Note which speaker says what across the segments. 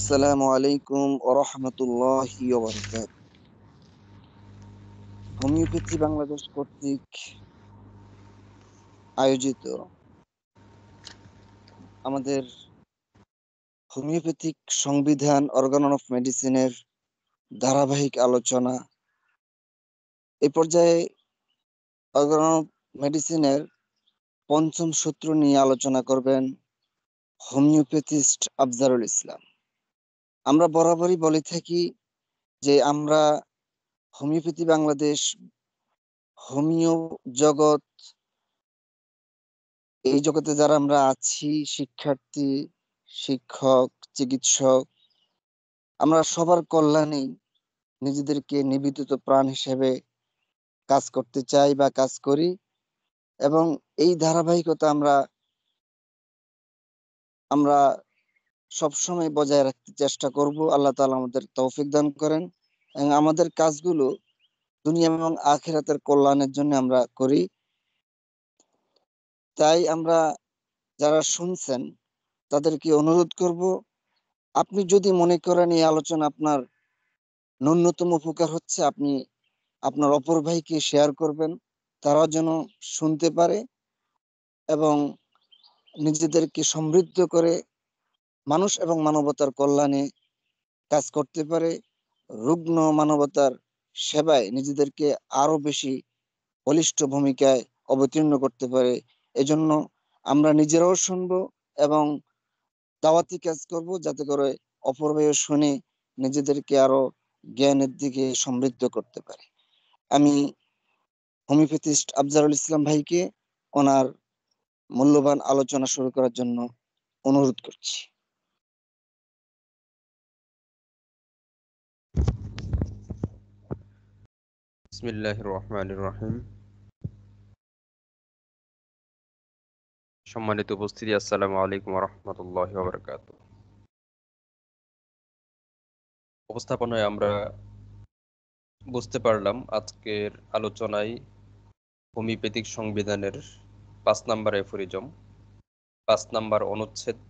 Speaker 1: আসসালামু আলাইকুম ওরহমতুল্লাহ হোমিওপ্যাথি বাংলাদেশ কর্তৃক আয়োজিত আমাদের হোমিওপ্যাথিক সংবিধান অর্গান অফ মেডিসিনের ধারাবাহিক আলোচনা এ পর্যায়ে অর্গান অফ মেডিসিনের পঞ্চম সূত্র নিয়ে আলোচনা করবেন হোমিওপ্যাথিস্ট আফজারুল ইসলাম আমরা বরাবরই বলে থাকি যে আমরা হোমিওপ্যাথি বাংলাদেশ হোমিও জগৎ এই জগতে যারা আমরা আছি শিক্ষার্থী শিক্ষক চিকিৎসক আমরা সবার কল্যাণেই নিজেদেরকে নিবেদিত প্রাণ হিসেবে কাজ করতে চাই বা কাজ করি এবং এই ধারাবাহিকতা আমরা আমরা সবসময় বজায় রাখতে চেষ্টা করব আল্লাহ তালা আমাদের তৌফিক দান করেন এবং আমাদের কাজগুলো দুনিয়া এবং আখেরাতের কল্যাণের জন্য আমরা করি তাই আমরা যারা শুনছেন তাদেরকে অনুরোধ করব আপনি যদি মনে করেন এই আলোচনা আপনার ন্যূনতম উপকার হচ্ছে আপনি আপনার অপর ভাইকে শেয়ার করবেন তারা যেন শুনতে পারে এবং নিজেদেরকে সমৃদ্ধ করে মানুষ এবং মানবতার কল্যাণে কাজ করতে পারে রুগ্ন মানবতার সেবায় নিজেদেরকে আরো বেশি বলিষ্ঠ ভূমিকায় অবতীর্ণ করতে পারে এজন্য আমরা নিজেরাও শুনব এবং দাওয়াতি কাজ করব যাতে করে অপরভাইও শুনে নিজেদেরকে আরো জ্ঞানের দিকে সমৃদ্ধ করতে পারে আমি হোমিওপ্যাথিস্ট আফজারুল ইসলাম ভাইকে ওনার মূল্যবান আলোচনা শুরু করার জন্য অনুরোধ করছি রহমান সম্মানিত উপস্থিতি আসসালাম আলাইকুম রহমতুল্লাহ উপস্থাপনায় আমরা
Speaker 2: বুঝতে পারলাম আজকের আলোচনায় হোমিওপ্যাথিক সংবিধানের পাঁচ নাম্বার এফোরিজম পাঁচ নাম্বার অনুচ্ছেদ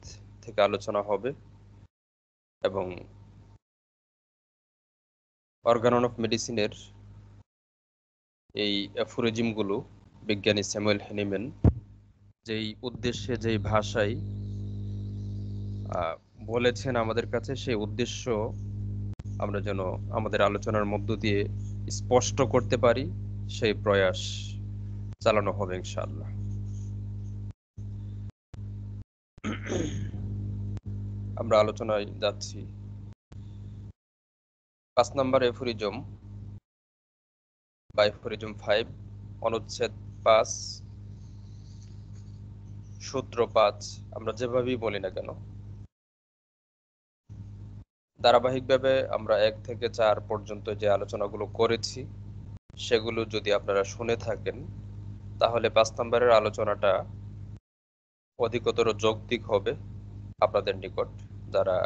Speaker 2: থেকে আলোচনা হবে এবং অর্গান অফ মেডিসিনের এই গুলো বিজ্ঞানী স্যামুয়েল হেনিম্যান যেই উদ্দেশ্যে যেই ভাষায় বলেছেন আমাদের কাছে সেই উদ্দেশ্য আমরা যেন আমাদের আলোচনার মধ্য দিয়ে স্পষ্ট করতে পারি সেই প্রয়াস চালানো হবে ইনশাআল্লাহ আমরা আলোচনায় যাচ্ছি পাঁচ নম্বর এফুরিজম বাইফোরিজম ফাইভ অনুচ্ছেদ পাঁচ সূত্র পাঁচ আমরা যেভাবেই বলি না কেন ধারাবাহিকভাবে আমরা এক থেকে চার পর্যন্ত যে আলোচনাগুলো করেছি সেগুলো যদি আপনারা শুনে থাকেন তাহলে পাঁচ নম্বরের আলোচনাটা অধিকতর যৌক্তিক হবে আপনাদের নিকট যারা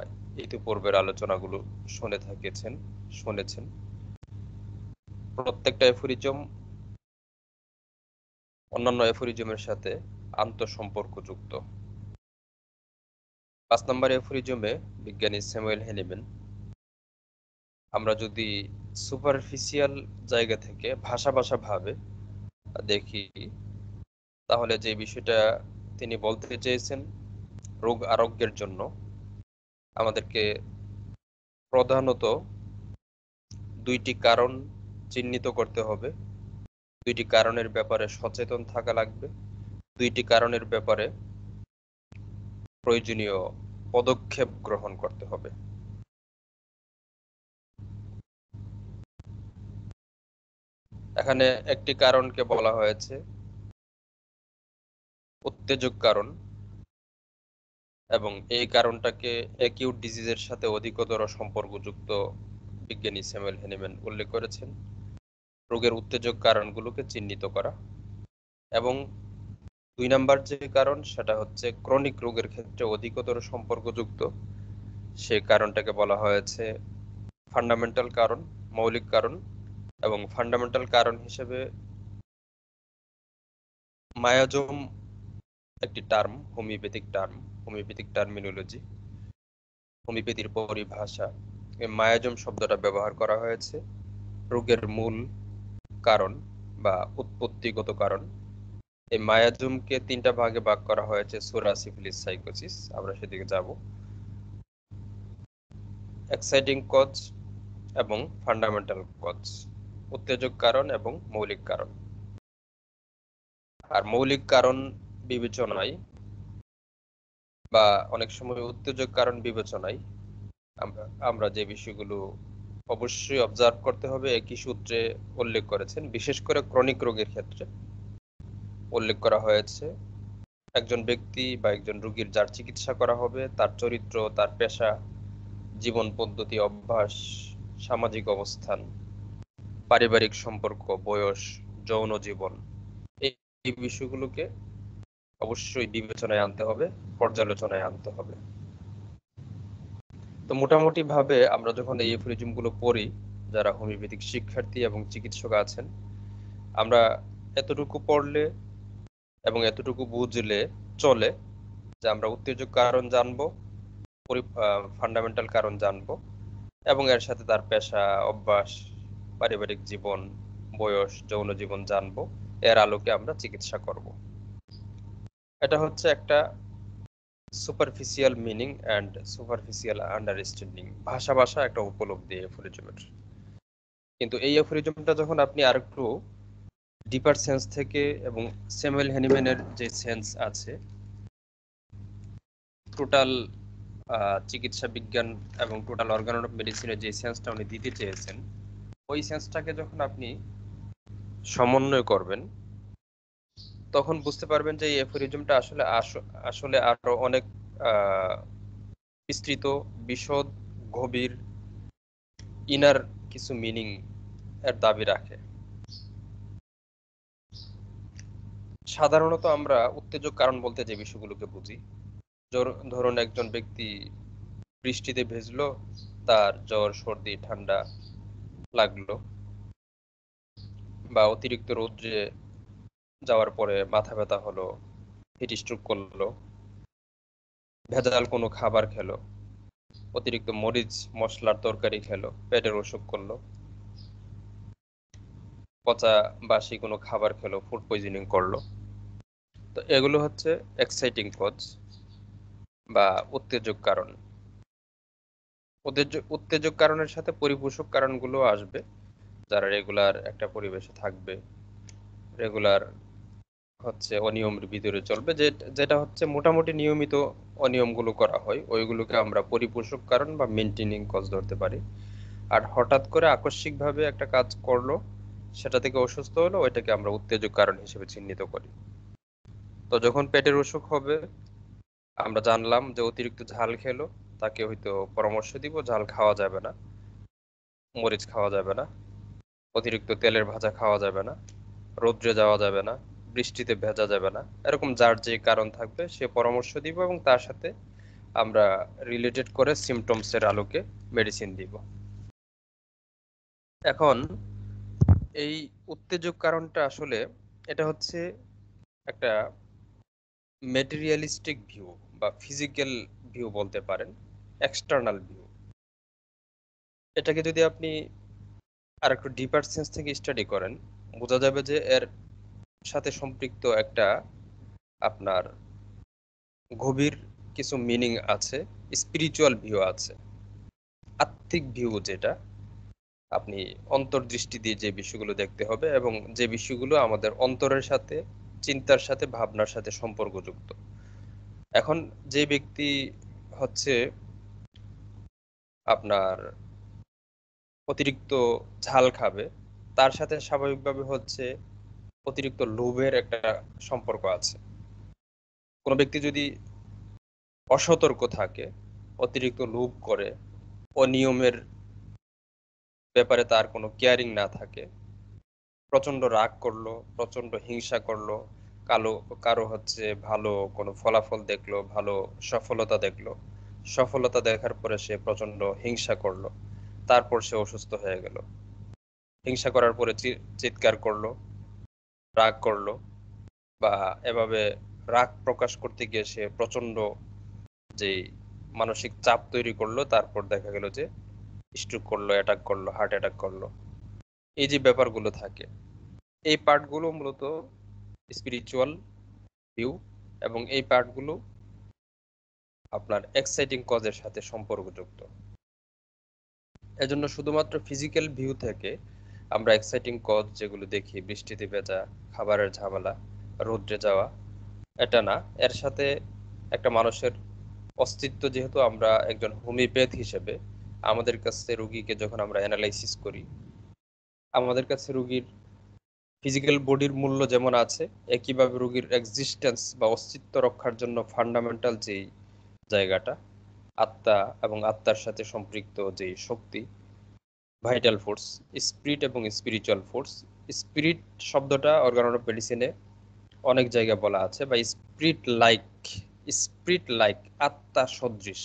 Speaker 2: ইতিপূর্বের আলোচনাগুলো শুনে থাকেছেন শুনেছেন প্রত্যেকটা এফোরিজম অন্যান্য এফোরিজমের সাথে আন্তঃসম্পর্কযুক্ত পাঁচ নম্বর এফোরিজমে বিজ্ঞানী স্যামুয়েল হেলিমেন আমরা যদি সুপারফিসিয়াল জায়গা থেকে ভাষা ভাষা ভাবে দেখি তাহলে যে বিষয়টা তিনি বলতে চেয়েছেন রোগ আরোগ্যের জন্য আমাদেরকে প্রধানত দুইটি কারণ চিহ্নিত করতে হবে দুইটি কারণের ব্যাপারে সচেতন থাকা লাগবে দুইটি কারণের ব্যাপারে প্রয়োজনীয় পদক্ষেপ গ্রহণ করতে হবে এখানে একটি কারণকে বলা হয়েছে উত্তেজক কারণ এবং এই কারণটাকে একিউট ডিজিজের সাথে অধিকতর সম্পর্কযুক্ত বিজ্ঞানী স্যামুয়েল হেনিম্যান উল্লেখ করেছেন রোগের উত্তেজক কারণগুলোকে চিহ্নিত করা এবং দুই নাম্বার যে কারণ সেটা হচ্ছে ক্রনিক রোগের ক্ষেত্রে অধিকতর সম্পর্কযুক্ত সে কারণটাকে বলা হয়েছে ফান্ডামেন্টাল কারণ মৌলিক কারণ এবং ফান্ডামেন্টাল কারণ হিসেবে মায়াজম একটি term homeopathic term homeopathic terminology হোমিওপ্যাথির পরিভাষা মায়াজম শব্দটা ব্যবহার করা হয়েছে রোগের মূল কারণ বা উৎপত্তিগত কারণ এই মায়াজুমকে তিনটা ভাগে ভাগ করা হয়েছে সোরা সিফিলিস সাইকোসিস আমরা সেদিকে যাব এক্সাইটিং কজ এবং ফান্ডামেন্টাল কজ উত্তেজক কারণ এবং মৌলিক কারণ আর মৌলিক কারণ বিবেচনায় বা অনেক সময় উত্তেজক কারণ বিবেচনায় আমরা আমরা যে বিষয়গুলো অবশ্যই অবজার্ভ করতে হবে একই সূত্রে উল্লেখ করেছেন বিশেষ করে ক্রনিক রোগের ক্ষেত্রে উল্লেখ করা হয়েছে একজন ব্যক্তি বা একজন রোগীর যার চিকিৎসা করা হবে তার চরিত্র তার পেশা জীবন পদ্ধতি অভ্যাস সামাজিক অবস্থান পারিবারিক সম্পর্ক বয়স যৌন জীবন এই বিষয়গুলোকে অবশ্যই বিবেচনায় আনতে হবে পর্যালোচনায় আনতে হবে তো মোটামুটিভাবে আমরা যখন এই গুলো পড়ি যারা হোমিওপ্যাথিক শিক্ষার্থী এবং চিকিৎসক আছেন আমরা এতটুকু পড়লে এবং এতটুকু বুঝলে চলে যে আমরা উত্তেজক কারণ জানবো ফান্ডামেন্টাল কারণ জানবো এবং এর সাথে তার পেশা অভ্যাস পারিবারিক জীবন বয়স যৌন জীবন জানবো এর আলোকে আমরা চিকিৎসা করব এটা হচ্ছে একটা superficial meaning and superficial understanding ভাষা ভাষা একটা উপলব্ধি এফোরিজমের কিন্তু এই এফোরিজমটা যখন আপনি আর একটু ডিপার সেন্স থেকে এবং স্যামুয়েল হ্যানিম্যানের যে সেন্স আছে টোটাল চিকিৎসা বিজ্ঞান এবং টোটাল অর্গান অফ মেডিসিনের যে সেন্সটা উনি দিতে চেয়েছেন ওই সেন্সটাকে যখন আপনি সমন্বয় করবেন তখন বুঝতে পারবেন যে এফোরিজমটা আসলে আসলে আরো অনেক বিস্তৃত বিশদ গভীর ইনার কিছু মিনিং এর দাবি রাখে সাধারণত আমরা উত্তেজক কারণ বলতে যে বিষয়গুলোকে বুঝি ধরুন একজন ব্যক্তি বৃষ্টিতে ভেজলো তার জ্বর সর্দি ঠান্ডা লাগলো বা অতিরিক্ত রৌদ্রে যাওয়ার পরে মাথা ব্যথা হলো হিট স্ট্রোক করলো ভেজাল কোনো খাবার খেলো অতিরিক্ত মরিচ মশলার তরকারি খেলো পেটের অসুখ করলো পচা বাসি কোনো খাবার খেলো ফুড পয়জনিং করলো তো এগুলো হচ্ছে এক্সাইটিং কজ বা উত্তেজক কারণ উত্তেজক কারণের সাথে পরিপোষক কারণগুলো আসবে যারা রেগুলার একটা পরিবেশে থাকবে রেগুলার হচ্ছে অনিয়মের ভিতরে চলবে যে যেটা হচ্ছে মোটামুটি নিয়মিত অনিয়মগুলো করা হয় ওইগুলোকে আমরা পরিপোষক কারণ বা মেনটেনিং কজ ধরতে পারি আর হঠাৎ করে আকস্মিকভাবে একটা কাজ করলো সেটা থেকে অসুস্থ হলো ওইটাকে আমরা উত্তেজক কারণ হিসেবে চিহ্নিত করি তো যখন পেটের অসুখ হবে আমরা জানলাম যে অতিরিক্ত ঝাল খেলো তাকে হয়তো পরামর্শ দিব ঝাল খাওয়া যাবে না মরিচ খাওয়া যাবে না অতিরিক্ত তেলের ভাজা খাওয়া যাবে না রৌদ্রে যাওয়া যাবে না বৃষ্টিতে ভেজা যাবে না এরকম যার যে কারণ থাকবে সে পরামর্শ দিব এবং তার সাথে আমরা রিলেটেড করে এর আলোকে মেডিসিন দিব এখন এই উত্তেজক কারণটা আসলে এটা হচ্ছে একটা মেটেরিয়ালিস্টিক ভিউ বা ফিজিক্যাল ভিউ বলতে পারেন এক্সটার্নাল ভিউ এটাকে যদি আপনি আর একটু ডিপার সেন্স থেকে স্টাডি করেন বোঝা যাবে যে এর সাথে সম্পৃক্ত একটা আপনার গভীর কিছু মিনিং আছে স্পিরিচুয়াল ভিউ আছে আত্মিক ভিউ যেটা আপনি অন্তর্দৃষ্টি দিয়ে যে বিষয়গুলো দেখতে হবে এবং যে বিষয়গুলো আমাদের অন্তরের সাথে চিন্তার সাথে ভাবনার সাথে সম্পর্কযুক্ত এখন যে ব্যক্তি হচ্ছে আপনার অতিরিক্ত ঝাল খাবে তার সাথে স্বাভাবিকভাবে হচ্ছে অতিরিক্ত লোভের একটা সম্পর্ক আছে কোনো ব্যক্তি যদি অসতর্ক থাকে অতিরিক্ত লোভ করে অনিয়মের ব্যাপারে তার কোনো কেয়ারিং না থাকে প্রচন্ড রাগ করলো প্রচন্ড হিংসা করলো কালো কারো হচ্ছে ভালো কোনো ফলাফল দেখলো ভালো সফলতা দেখলো সফলতা দেখার পরে সে প্রচন্ড হিংসা করলো তারপর সে অসুস্থ হয়ে গেল হিংসা করার পরে চিৎকার করলো রাগ করলো বা এভাবে রাগ প্রকাশ করতে গিয়ে সে প্রচন্ড যে মানসিক চাপ তৈরি করলো তারপর দেখা গেল যে স্ট্রোক করলো অ্যাটাক করলো হার্ট অ্যাটাক করলো এই যে ব্যাপারগুলো থাকে এই পার্টগুলো মূলত স্পিরিচুয়াল ভিউ এবং এই পার্টগুলো আপনার এক্সাইটিং কজের সাথে সম্পর্কযুক্ত এজন্য শুধুমাত্র ফিজিক্যাল ভিউ থেকে আমরা এক্সাইটিং কজ যেগুলো দেখি বৃষ্টিতে ভেজা খাবারের ঝামেলা রোদ্রে যাওয়া এটা না এর সাথে একটা মানুষের অস্তিত্ব যেহেতু আমরা একজন হোমিওপ্যাথ হিসেবে আমাদের কাছে রুগীকে যখন আমরা অ্যানালাইসিস করি আমাদের কাছে রুগীর ফিজিক্যাল বডির মূল্য যেমন আছে একইভাবে রুগীর এক্সিস্টেন্স বা অস্তিত্ব রক্ষার জন্য ফান্ডামেন্টাল যেই জায়গাটা আত্মা এবং আত্মার সাথে সম্পৃক্ত যে শক্তি ভাইটাল ফোর্স স্পিরিট এবং স্পিরিচুয়াল ফোর্স স্পিরিট শব্দটা অর্গান অফ মেডিসিনে অনেক জায়গায় বলা আছে বা স্পিরিট লাইক স্পিরিট লাইক আত্মা সদৃশ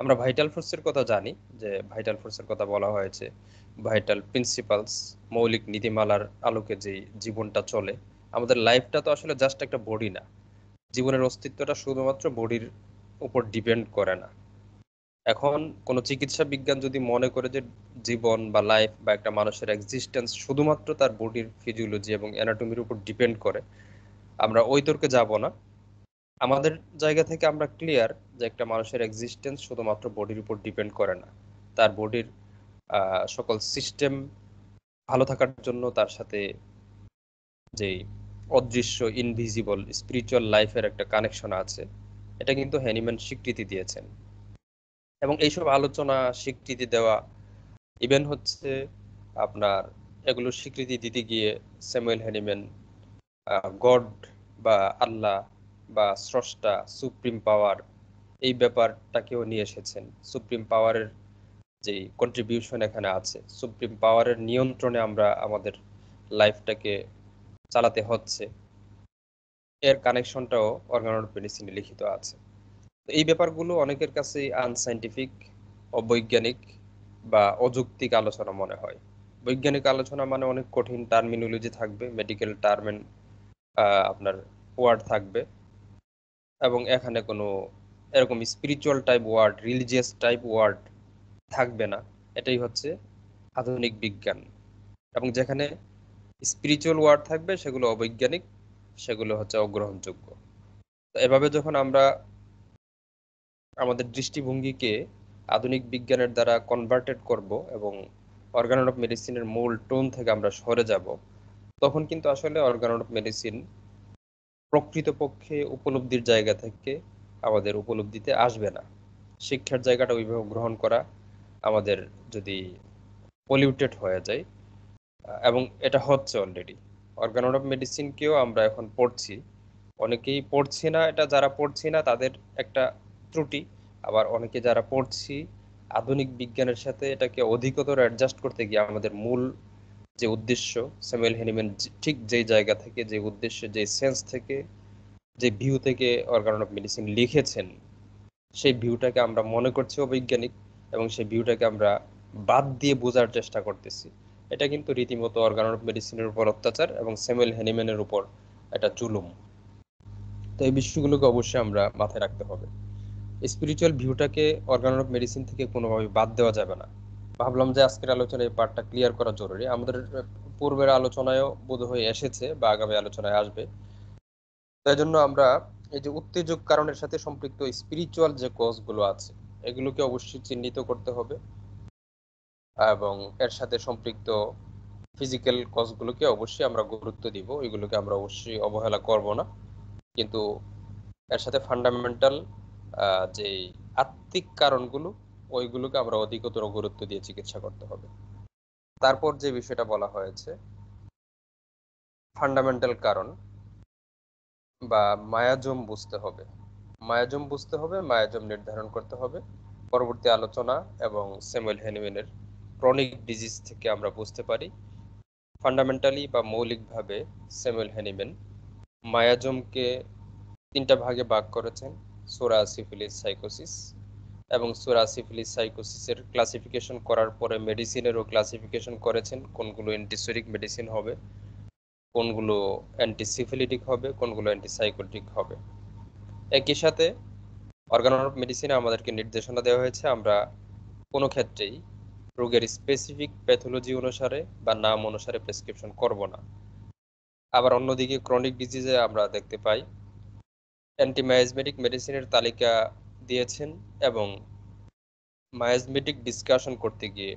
Speaker 2: আমরা ভাইটাল ফোর্সের কথা জানি যে ভাইটাল ফোর্সের কথা বলা হয়েছে ভাইটাল প্রিন্সিপালস মৌলিক নীতিমালার আলোকে যে জীবনটা চলে আমাদের লাইফটা তো আসলে জাস্ট একটা বডি না জীবনের অস্তিত্বটা শুধুমাত্র বডির উপর ডিপেন্ড করে না এখন কোনো চিকিৎসা বিজ্ঞান যদি মনে করে যে জীবন বা লাইফ বা একটা মানুষের এক্সিস্টেন্স শুধুমাত্র তার বডির ফিজিওলজি এবং অ্যানাটমির উপর ডিপেন্ড করে আমরা ওই তর্কে যাব না আমাদের জায়গা থেকে আমরা ক্লিয়ার যে একটা মানুষের এক্সিস্টেন্স শুধুমাত্র বডির উপর ডিপেন্ড করে না তার বডির সকল সিস্টেম ভালো থাকার জন্য তার সাথে যে অদৃশ্য ইনভিজিবল স্পিরিচুয়াল লাইফের একটা কানেকশন আছে এটা কিন্তু হ্যানিম্যান স্বীকৃতি দিয়েছেন এবং এইসব আলোচনা স্বীকৃতি দেওয়া ইভেন হচ্ছে আপনার এগুলো স্বীকৃতি দিতে গিয়ে স্যামুয়েল হ্যানিম্যান গড বা আল্লাহ বা স্রষ্টা সুপ্রিম পাওয়ার এই ব্যাপারটাকেও নিয়ে এসেছেন সুপ্রিম পাওয়ারের যে কন্ট্রিবিউশন এখানে আছে সুপ্রিম পাওয়ারের নিয়ন্ত্রণে আমরা আমাদের লাইফটাকে চালাতে হচ্ছে এর কানেকশনটাও অর্গানোপেনিসিনে লিখিত আছে এই ব্যাপারগুলো অনেকের কাছে আনসাইন্টিফিক অবৈজ্ঞানিক বা অযৌক্তিক আলোচনা মনে হয় বৈজ্ঞানিক আলোচনা মানে অনেক কঠিন টার্মিনোলজি থাকবে মেডিকেল টার্ম আপনার ওয়ার্ড থাকবে এবং এখানে কোনো এরকম spiritual type word religious type word থাকবে না এটাই হচ্ছে আধুনিক বিজ্ঞান এবং যেখানে স্পিরিচুয়াল ওয়ার্ড থাকবে সেগুলো অবৈজ্ঞানিক সেগুলো হচ্ছে অগ্রহণযোগ্য এভাবে যখন আমরা আমাদের দৃষ্টিভঙ্গিকে আধুনিক বিজ্ঞানের দ্বারা কনভার্টেড করব এবং অর্গানন অফ মেডিসিনের মূল টোন থেকে আমরা সরে যাব তখন কিন্তু আসলে অর্গানন অফ মেডিসিন প্রকৃতপক্ষে উপলব্ধির জায়গা থেকে আমাদের উপলব্ধিতে আসবে না শিক্ষার জায়গাটা ওইভাবে গ্রহণ করা আমাদের যদি পলিউটেড হয়ে যায় এবং এটা হচ্ছে অলরেডি অর্গানন অফ মেডিসিনকেও আমরা এখন পড়ছি অনেকেই পড়ছি না এটা যারা পড়ছি না তাদের একটা ত্রুটি আবার অনেকে যারা পড়ছি আধুনিক বিজ্ঞানের সাথে এটাকে অধিকতর অ্যাডজাস্ট করতে গিয়ে আমাদের মূল যে উদ্দেশ্য স্যামুয়েল হেনিম্যান ঠিক যেই জায়গা থেকে যে উদ্দেশ্য যে সেন্স থেকে যে ভিউ থেকে অর্গান অফ মেডিসিন লিখেছেন সেই ভিউটাকে আমরা মনে করছি অবৈজ্ঞানিক এবং সেই ভিউটাকে আমরা বাদ দিয়ে বোঝার চেষ্টা করতেছি এটা কিন্তু রীতিমতো অর্গান অফ মেডিসিনের উপর অত্যাচার এবং স্যামুয়েল হেনিম্যানের উপর এটা চুলুম তো এই বিষয়গুলোকে অবশ্যই আমরা মাথায় রাখতে হবে স্পিরিচুয়াল ভিউটাকে অর্গানক মেডিসিন থেকে কোনোভাবে বাদ দেওয়া যাবে না ভাবলাম যে আজকের আলোচনায় এই পার্টটা ক্লিয়ার করা জরুরি আমাদের পূর্বের আলোচনায়ও বোধ হয়ে এসেছে বা আগামী আলোচনায় আসবে তাই জন্য আমরা এই যে উত্তেজক কারণের সাথে সম্পৃক্ত স্পিরিচুয়াল যে কজগুলো আছে এগুলোকে অবশ্যই চিহ্নিত করতে হবে এবং এর সাথে সম্পৃক্ত ফিজিক্যাল কজগুলোকে অবশ্যই আমরা গুরুত্ব দিব এগুলোকে আমরা অবশ্যই অবহেলা করব না কিন্তু এর সাথে ফান্ডামেন্টাল যে আত্মিক কারণগুলো ওইগুলোকে আমরা অধিকতর গুরুত্ব দিয়ে চিকিৎসা করতে হবে তারপর যে বিষয়টা বলা হয়েছে ফান্ডামেন্টাল কারণ বা মায়াজম বুঝতে হবে মায়াজম বুঝতে হবে মায়াজম নির্ধারণ করতে হবে পরবর্তী আলোচনা এবং স্যামুয়েল হ্যানিমেনের ক্রনিক ডিজিজ থেকে আমরা বুঝতে পারি ফান্ডামেন্টালি বা মৌলিকভাবে স্যামুয়েল হ্যানিমেন মায়াজমকে তিনটা ভাগে ভাগ করেছেন সোরা সিফিলিস সাইকোসিস এবং সোরা সিফিলিস সাইকোসিসের ক্লাসিফিকেশন করার পরে মেডিসিনেরও ক্লাসিফিকেশন করেছেন কোনগুলো অ্যান্টিসোরিক মেডিসিন হবে কোনগুলো অ্যান্টিসিফিলিটিক হবে কোনগুলো অ্যান্টিসাইকোটিক হবে একই সাথে অর্গান অফ মেডিসিনে আমাদেরকে নির্দেশনা দেওয়া হয়েছে আমরা কোনো ক্ষেত্রেই রোগের স্পেসিফিক প্যাথোলজি অনুসারে বা নাম অনুসারে প্রেসক্রিপশন করব না আবার অন্যদিকে ক্রনিক ডিজিজে আমরা দেখতে পাই অ্যান্টিমায়াজমেটিক মেডিসিনের তালিকা দিয়েছেন এবং মায়াজমেটিক ডিসকাশন করতে গিয়ে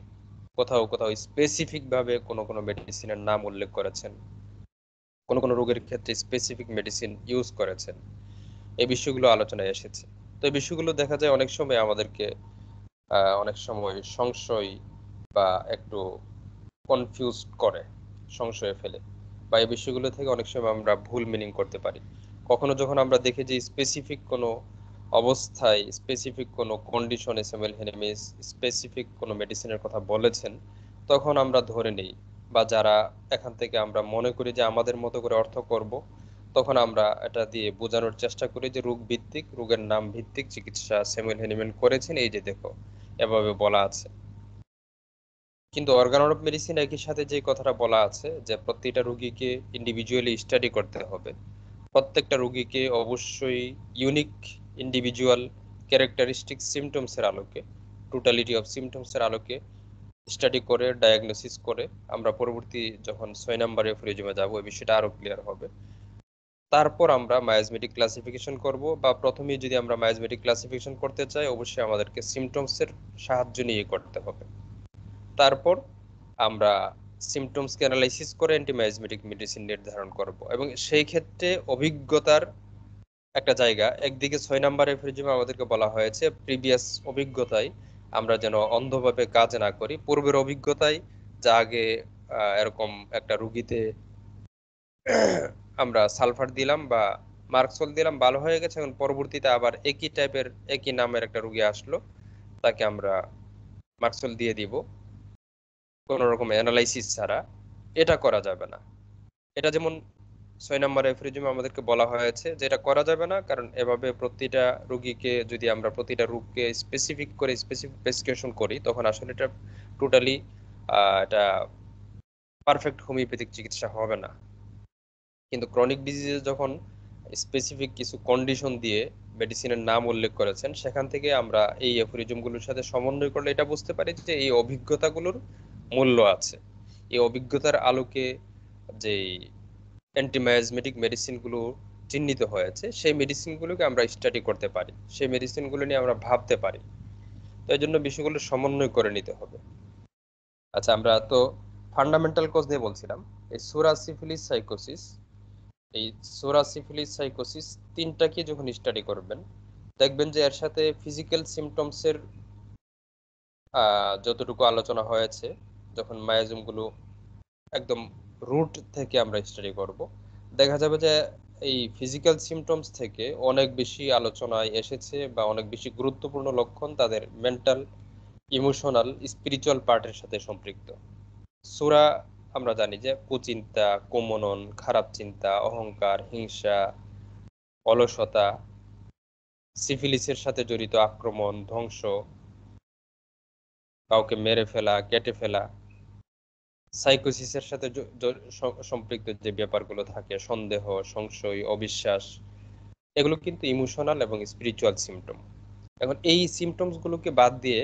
Speaker 2: কোথাও কোথাও স্পেসিফিকভাবে কোনো কোনো মেডিসিনের নাম উল্লেখ করেছেন কোনো কোনো রোগের ক্ষেত্রে স্পেসিফিক মেডিসিন ইউজ করেছেন এই বিষয়গুলো আলোচনায় এসেছে তো এই বিষয়গুলো দেখা যায় অনেক সময় আমাদেরকে অনেক সময় সংশয় বা একটু কনফিউজ করে সংশয়ে ফেলে বা এই বিষয়গুলো থেকে অনেক সময় আমরা ভুল মিনিং করতে পারি কখনো যখন আমরা দেখি যে স্পেসিফিক কোনো অবস্থায় স্পেসিফিক কোনো কন্ডিশন এস এম এল হেনেমিস স্পেসিফিক কোনো মেডিসিনের কথা বলেছেন তখন আমরা ধরে নেই বা যারা এখান থেকে আমরা মনে করি যে আমাদের মতো করে অর্থ করব তখন আমরা এটা দিয়ে বোঝানোর চেষ্টা করি যে রোগ ভিত্তিক রোগের নাম ভিত্তিক চিকিৎসা সেমুয়েল হেনিমেন করেছেন এই যে দেখো এভাবে বলা আছে কিন্তু অর্গান অফ মেডিসিন একই সাথে যে কথাটা বলা আছে যে প্রতিটা রুগীকে ইন্ডিভিজুয়ালি স্টাডি করতে হবে প্রত্যেকটা রোগীকে অবশ্যই ইউনিক ইন্ডিভিজুয়াল ক্যারেক্টারিস্টিক সিমটমসের আলোকে টোটালিটি অফ সিমটমসের আলোকে স্টাডি করে ডায়াগনোসিস করে আমরা পরবর্তী যখন ছয় নম্বরে ফ্রিজমে যাবো এই বিষয়টা আরও ক্লিয়ার হবে তারপর আমরা মায়াজমেটিক ক্লাসিফিকেশন করব বা প্রথমে যদি আমরা মায়াজমেটিক ক্লাসিফিকেশন করতে চাই অবশ্যই আমাদেরকে সিমটমসের সাহায্য নিয়ে করতে হবে তারপর আমরা কে অ্যানালাইসিস করে অ্যান্টিমাইজমেটিক মেডিসিন নির্ধারণ করব এবং সেই ক্ষেত্রে অভিজ্ঞতার একটা জায়গা একদিকে ছয় নাম্বার এফরিজমে আমাদেরকে বলা হয়েছে প্রিভিয়াস অভিজ্ঞতায় আমরা যেন অন্ধভাবে কাজ না করি পূর্বের অভিজ্ঞতায় যা আগে এরকম একটা রুগীতে আমরা সালফার দিলাম বা মার্কসল দিলাম ভালো হয়ে গেছে এখন পরবর্তীতে আবার একই টাইপের একই নামের একটা রুগী আসলো তাকে আমরা মার্কসল দিয়ে দিব কোনো রকম অ্যানালাইসিস ছাড়া এটা করা যাবে না এটা যেমন ছয় নম্বর রেফ্রিজমে আমাদেরকে বলা হয়েছে যে এটা করা যাবে না কারণ এভাবে প্রতিটা রুগীকে যদি আমরা প্রতিটা রোগকে স্পেসিফিক করে স্পেসিফিক প্রেসক্রিপশন করি তখন আসলে এটা টোটালি এটা পারফেক্ট হোমিওপ্যাথিক চিকিৎসা হবে না কিন্তু ক্রনিক ডিজিজে যখন স্পেসিফিক কিছু কন্ডিশন দিয়ে মেডিসিনের নাম উল্লেখ করেছেন সেখান থেকে আমরা এই অ্যাফোরিজমগুলোর সাথে সমন্বয় করলে এটা বুঝতে পারি যে এই অভিজ্ঞতাগুলোর মূল্য আছে এই অভিজ্ঞতার আলোকে যে অ্যান্টিমায়াজমেটিক মেডিসিনগুলো চিহ্নিত হয়েছে সেই মেডিসিনগুলোকে আমরা স্টাডি করতে পারি সেই মেডিসিনগুলো নিয়ে আমরা ভাবতে পারি তো এই জন্য বিষয়গুলো সমন্বয় করে নিতে হবে আচ্ছা আমরা তো ফান্ডামেন্টাল কজ নিয়ে বলছিলাম এই সোরাসিফিলিস সাইকোসিস এই সোরাসিফিলিস সাইকোসিস তিনটাকে যখন স্টাডি করবেন দেখবেন যে এর সাথে ফিজিক্যাল সিমটমসের যতটুকু আলোচনা হয়েছে যখন মায়াজমগুলো একদম রুট থেকে আমরা স্টাডি করব দেখা যাবে যে এই ফিজিক্যাল সিমটমস থেকে অনেক বেশি আলোচনায় এসেছে বা অনেক বেশি গুরুত্বপূর্ণ লক্ষণ তাদের মেন্টাল ইমোশনাল স্পিরিচুয়াল পার্টের সাথে সম্পৃক্ত সুরা আমরা জানি যে কুচিন্তা কোমনন খারাপ চিন্তা অহংকার হিংসা অলসতা সিফিলিসের সাথে জড়িত আক্রমণ ধ্বংস কাউকে মেরে ফেলা কেটে ফেলা সাইকোসিসের সাথে সম্পৃক্ত যে ব্যাপারগুলো থাকে সন্দেহ সংশয় অবিশ্বাস এগুলো কিন্তু ইমোশনাল এবং স্পিরিচুয়াল সিমটম এখন এই সিমটমসগুলোকে বাদ দিয়ে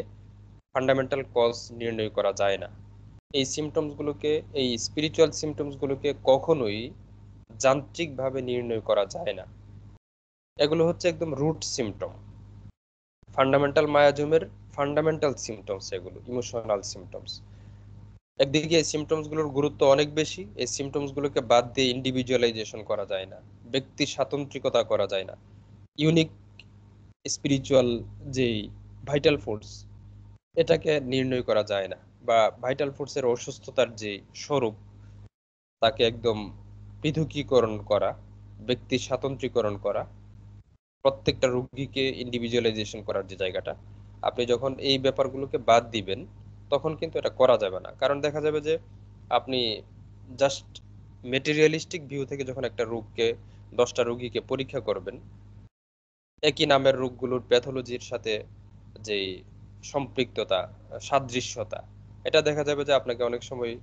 Speaker 2: ফান্ডামেন্টাল কজ নির্ণয় করা যায় না এই সিমটমসগুলোকে এই স্পিরিচুয়াল সিমটমসগুলোকে কখনোই যান্ত্রিকভাবে নির্ণয় করা যায় না এগুলো হচ্ছে একদম রুট সিমটম ফান্ডামেন্টাল মায়াজমের ফান্ডামেন্টাল সিমটমস এগুলো ইমোশনাল সিমটমস একদিকে এই সিমটমসগুলোর গুরুত্ব অনেক বেশি এই সিমটমসগুলোকে বাদ দিয়ে ইন্ডিভিজুয়ালাইজেশন করা যায় না ব্যক্তি স্বাতন্ত্রিকতা করা যায় না ইউনিক স্পিরিচুয়াল যে ভাইটাল ফোর্স এটাকে নির্ণয় করা যায় না বা ভাইটাল ফোর্সের অসুস্থতার যে স্বরূপ তাকে একদম পৃথকীকরণ করা ব্যক্তি স্বাতন্ত্রীকরণ করা প্রত্যেকটা রোগীকে ইন্ডিভিজুয়ালাইজেশন করার যে জায়গাটা আপনি যখন এই ব্যাপারগুলোকে বাদ দিবেন তখন কিন্তু এটা করা যাবে না কারণ দেখা যাবে যে আপনি জাস্ট মেটেরিয়ালিস্টিক ভিউ থেকে যখন একটা রোগকে দশটা রুগীকে পরীক্ষা করবেন একই নামের রোগগুলোর প্যাথোলজির সাথে যে সম্পৃক্ততা সাদৃশ্যতা এটা দেখা যাবে যে আপনাকে অনেক সময়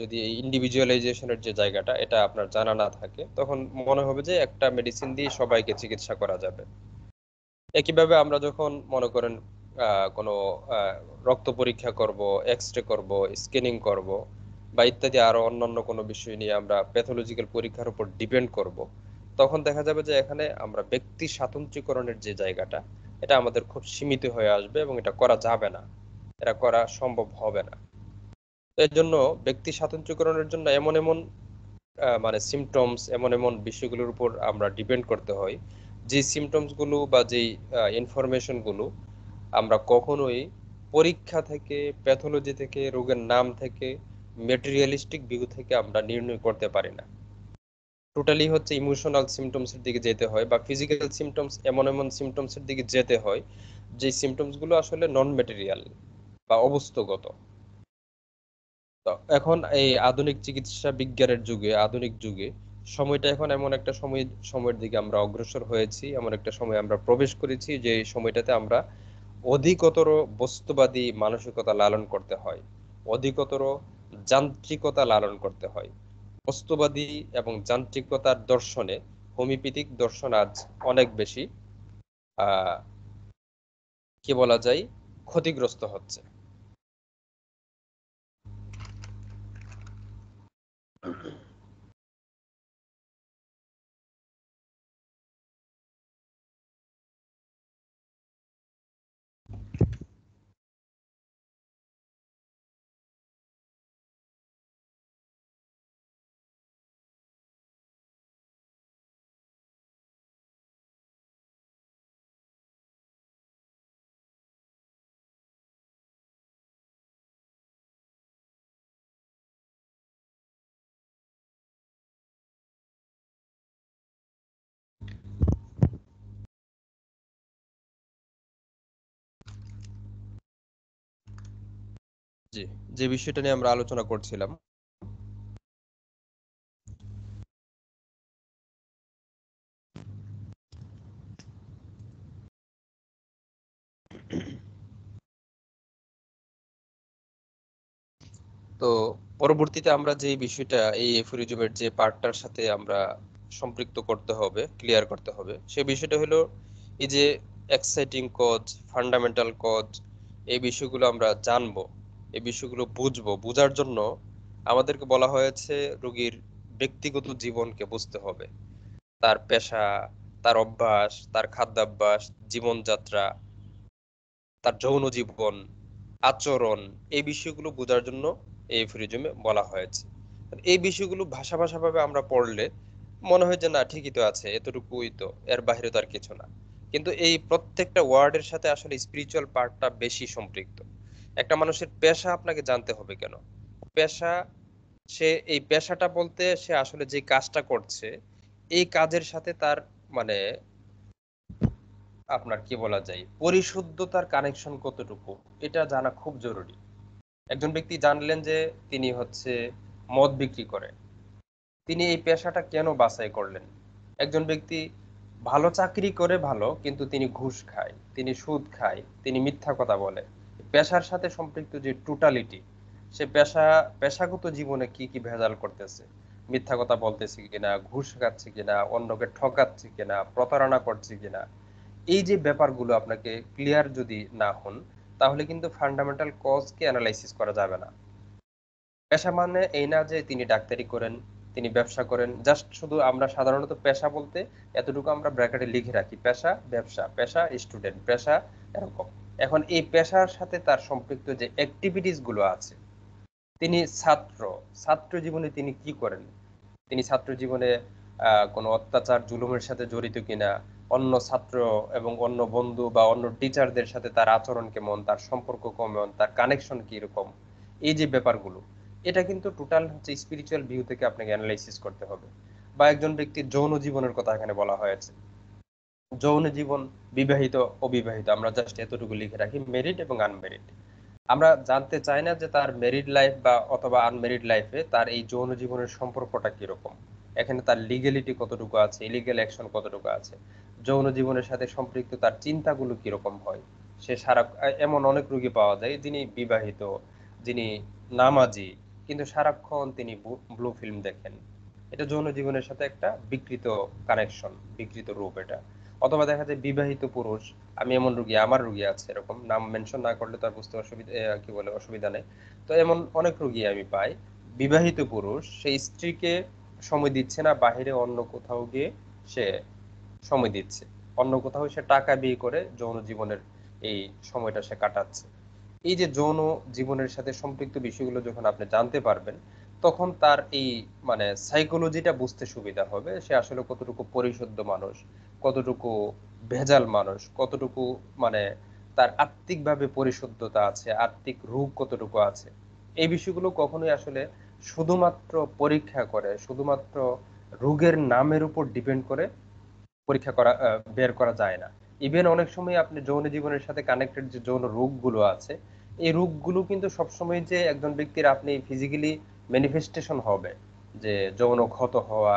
Speaker 2: যদি ইন্ডিভিজুয়ালাইজেশনের যে জায়গাটা এটা আপনার জানা না থাকে তখন মনে হবে যে একটা মেডিসিন দিয়ে সবাইকে চিকিৎসা করা যাবে একইভাবে আমরা যখন মনে করেন কোনো রক্ত পরীক্ষা করব এক্স রে করবো স্ক্যানিং করব বা ইত্যাদি আরো অন্যান্য কোনো বিষয় নিয়ে আমরা প্যাথোলজিক্যাল পরীক্ষার উপর ডিপেন্ড করব তখন দেখা যাবে যে এখানে আমরা ব্যক্তি স্বাতন্ত্রীকরণের যে জায়গাটা এটা আমাদের খুব সীমিত হয়ে আসবে এবং এটা করা যাবে না এটা করা সম্ভব হবে না এর জন্য ব্যক্তি স্বাতন্ত্রীকরণের জন্য এমন এমন মানে সিমটমস এমন এমন বিষয়গুলোর উপর আমরা ডিপেন্ড করতে হয় যে সিমটমসগুলো বা যেই ইনফরমেশনগুলো আমরা কখনোই পরীক্ষা থেকে প্যাথোলজি থেকে রোগের নাম থেকে মেটেরিয়ালিস্টিক ভিউ থেকে আমরা নির্ণয় করতে পারি না টোটালি হচ্ছে ইমোশনাল সিমটমসের দিকে যেতে হয় বা ফিজিক্যাল সিমটমস এমন এমন সিমটমসের দিকে যেতে হয় যে সিমটমসগুলো আসলে নন মেটেরিয়াল বা অবস্থগত এখন এই আধুনিক চিকিৎসা বিজ্ঞানের যুগে আধুনিক যুগে সময়টা এখন এমন একটা সময় সময়ের দিকে আমরা অগ্রসর হয়েছি এমন একটা সময় আমরা প্রবেশ করেছি যে সময়টাতে আমরা অধিকতর বস্তুবাদী মানসিকতা লালন করতে হয় অধিকতর যান্ত্রিকতা লালন করতে হয় বস্তুবাদী এবং যান্ত্রিকতার দর্শনে হোমিওপ্যাথিক দর্শন আজ অনেক বেশি কি বলা যায় ক্ষতিগ্রস্ত হচ্ছে
Speaker 1: জি যে বিষয়টা নিয়ে আমরা আলোচনা করছিলাম
Speaker 2: তো পরবর্তীতে আমরা যে বিষয়টা এই এফোরিজমের যে পার্টটার সাথে আমরা সম্পৃক্ত করতে হবে ক্লিয়ার করতে হবে সে বিষয়টা হলো এই যে এক্সাইটিং কজ ফান্ডামেন্টাল কজ এই বিষয়গুলো আমরা জানবো এই বিষয়গুলো বুঝবো বুঝার জন্য আমাদেরকে বলা হয়েছে রোগীর ব্যক্তিগত জীবনকে বুঝতে হবে তার পেশা তার অভ্যাস তার খাদ্যাভ্যাস জীবনযাত্রা তার যৌন জীবন আচরণ এই বিষয়গুলো বোঝার জন্য এই ফ্রিজমে বলা হয়েছে এই বিষয়গুলো ভাষা ভাষাভাবে আমরা পড়লে মনে হয় যে না ঠিকই তো আছে এতটুকুই তো এর বাহিরে তো আর কিছু না কিন্তু এই প্রত্যেকটা ওয়ার্ডের সাথে আসলে স্পিরিচুয়াল পার্টটা বেশি সম্পৃক্ত একটা মানুষের পেশা আপনাকে জানতে হবে কেন পেশা সে এই পেশাটা বলতে সে আসলে যে কাজটা করছে এই কাজের সাথে তার মানে আপনার কি বলা যায় পরিশুদ্ধতার কানেকশন কতটুকু এটা জানা খুব জরুরি একজন ব্যক্তি জানলেন যে তিনি হচ্ছে মদ বিক্রি করে তিনি এই পেশাটা কেন বাছাই করলেন একজন ব্যক্তি ভালো চাকরি করে ভালো কিন্তু তিনি ঘুষ খায় তিনি সুদ খায় তিনি মিথ্যা কথা বলে পেশার সাথে সম্পৃক্ত যে টোটালিটি সে পেশা পেশাগত জীবনে কি কি ভেজাল করতেছে মিথ্যা কথা বলতেছে কিনা ঘুষ খাচ্ছে কিনা অন্যকে ঠকাচ্ছে কিনা প্রতারণা করছে কিনা এই যে ব্যাপারগুলো আপনাকে ক্লিয়ার যদি না হন তাহলে কিন্তু ফান্ডামেন্টাল কজকে অ্যানালাইসিস করা যাবে না পেশা মানে এই না যে তিনি ডাক্তারি করেন তিনি ব্যবসা করেন জাস্ট শুধু আমরা সাধারণত পেশা বলতে এতটুকু আমরা ব্র্যাকেটে লিখে রাখি পেশা ব্যবসা পেশা স্টুডেন্ট পেশা এরকম এখন এই পেশার সাথে তার সম্পৃক্ত যে অ্যাক্টিভিটিসগুলো আছে তিনি ছাত্র ছাত্র জীবনে তিনি কি করেন তিনি ছাত্র জীবনে কোনো অত্যাচার জুলুমের সাথে জড়িত কিনা অন্য ছাত্র এবং অন্য বন্ধু বা অন্য টিচারদের সাথে তার আচরণ কেমন তার সম্পর্ক কেমন তার কানেকশন কীরকম এই যে ব্যাপারগুলো এটা কিন্তু টোটাল হচ্ছে স্পিরিচুয়াল ভিউ থেকে আপনাকে অ্যানালাইসিস করতে হবে বা একজন ব্যক্তির যৌন জীবনের কথা এখানে বলা হয়েছে যৌন জীবন বিবাহিত অবিবাহিত আমরা জাস্ট এতটুকু লিখে রাখি মেরিট এবং আনমেরিট আমরা জানতে চাই না যে তার মেরিড লাইফ বা অথবা আনমেরিড লাইফে তার এই যৌন জীবনের সম্পর্কটা কিরকম এখানে তার লিগ্যালিটি কতটুকু আছে ইলিগেল অ্যাকশন কতটুকু আছে যৌন জীবনের সাথে সম্পৃক্ত তার চিন্তাগুলো কিরকম হয় সে সারা এমন অনেক রুগী পাওয়া যায় যিনি বিবাহিত যিনি নামাজি কিন্তু সারাক্ষণ তিনি ব্লু ফিল্ম দেখেন এটা যৌন জীবনের সাথে একটা বিকৃত কানেকশন বিকৃত রূপ এটা অথবা দেখা যায় বিবাহিত পুরুষ আমি এমন রুগী আমার রুগী আছে এরকম নাম মেনশন না করলে তার বুঝতে অসুবিধা কি বলে অসুবিধা নেই তো এমন অনেক রুগী আমি পাই বিবাহিত পুরুষ সেই স্ত্রীকে সময় দিচ্ছে না বাহিরে অন্য কোথাও গিয়ে সে সময় দিচ্ছে অন্য কোথাও সে টাকা বিয়ে করে যৌন জীবনের এই সময়টা সে কাটাচ্ছে এই যে যৌন জীবনের সাথে সম্পৃক্ত বিষয়গুলো যখন আপনি জানতে পারবেন তখন তার এই মানে সাইকোলজিটা বুঝতে সুবিধা হবে সে আসলে কতটুকু পরিশুদ্ধ মানুষ কতটুকু ভেজাল মানুষ কতটুকু মানে তার আত্মিকভাবে পরিশুদ্ধতা আছে আত্মিক রূপ কতটুকু আছে এই বিষয়গুলো কখনোই আসলে শুধুমাত্র পরীক্ষা করে শুধুমাত্র রোগের নামের উপর ডিপেন্ড করে পরীক্ষা করা বের করা যায় না ইভেন অনেক সময় আপনি যৌন জীবনের সাথে কানেক্টেড যে যৌন রোগগুলো আছে এই রোগগুলো কিন্তু সবসময় যে একজন ব্যক্তির আপনি ফিজিক্যালি ম্যানিফেস্টেশন হবে যে যৌন ক্ষত হওয়া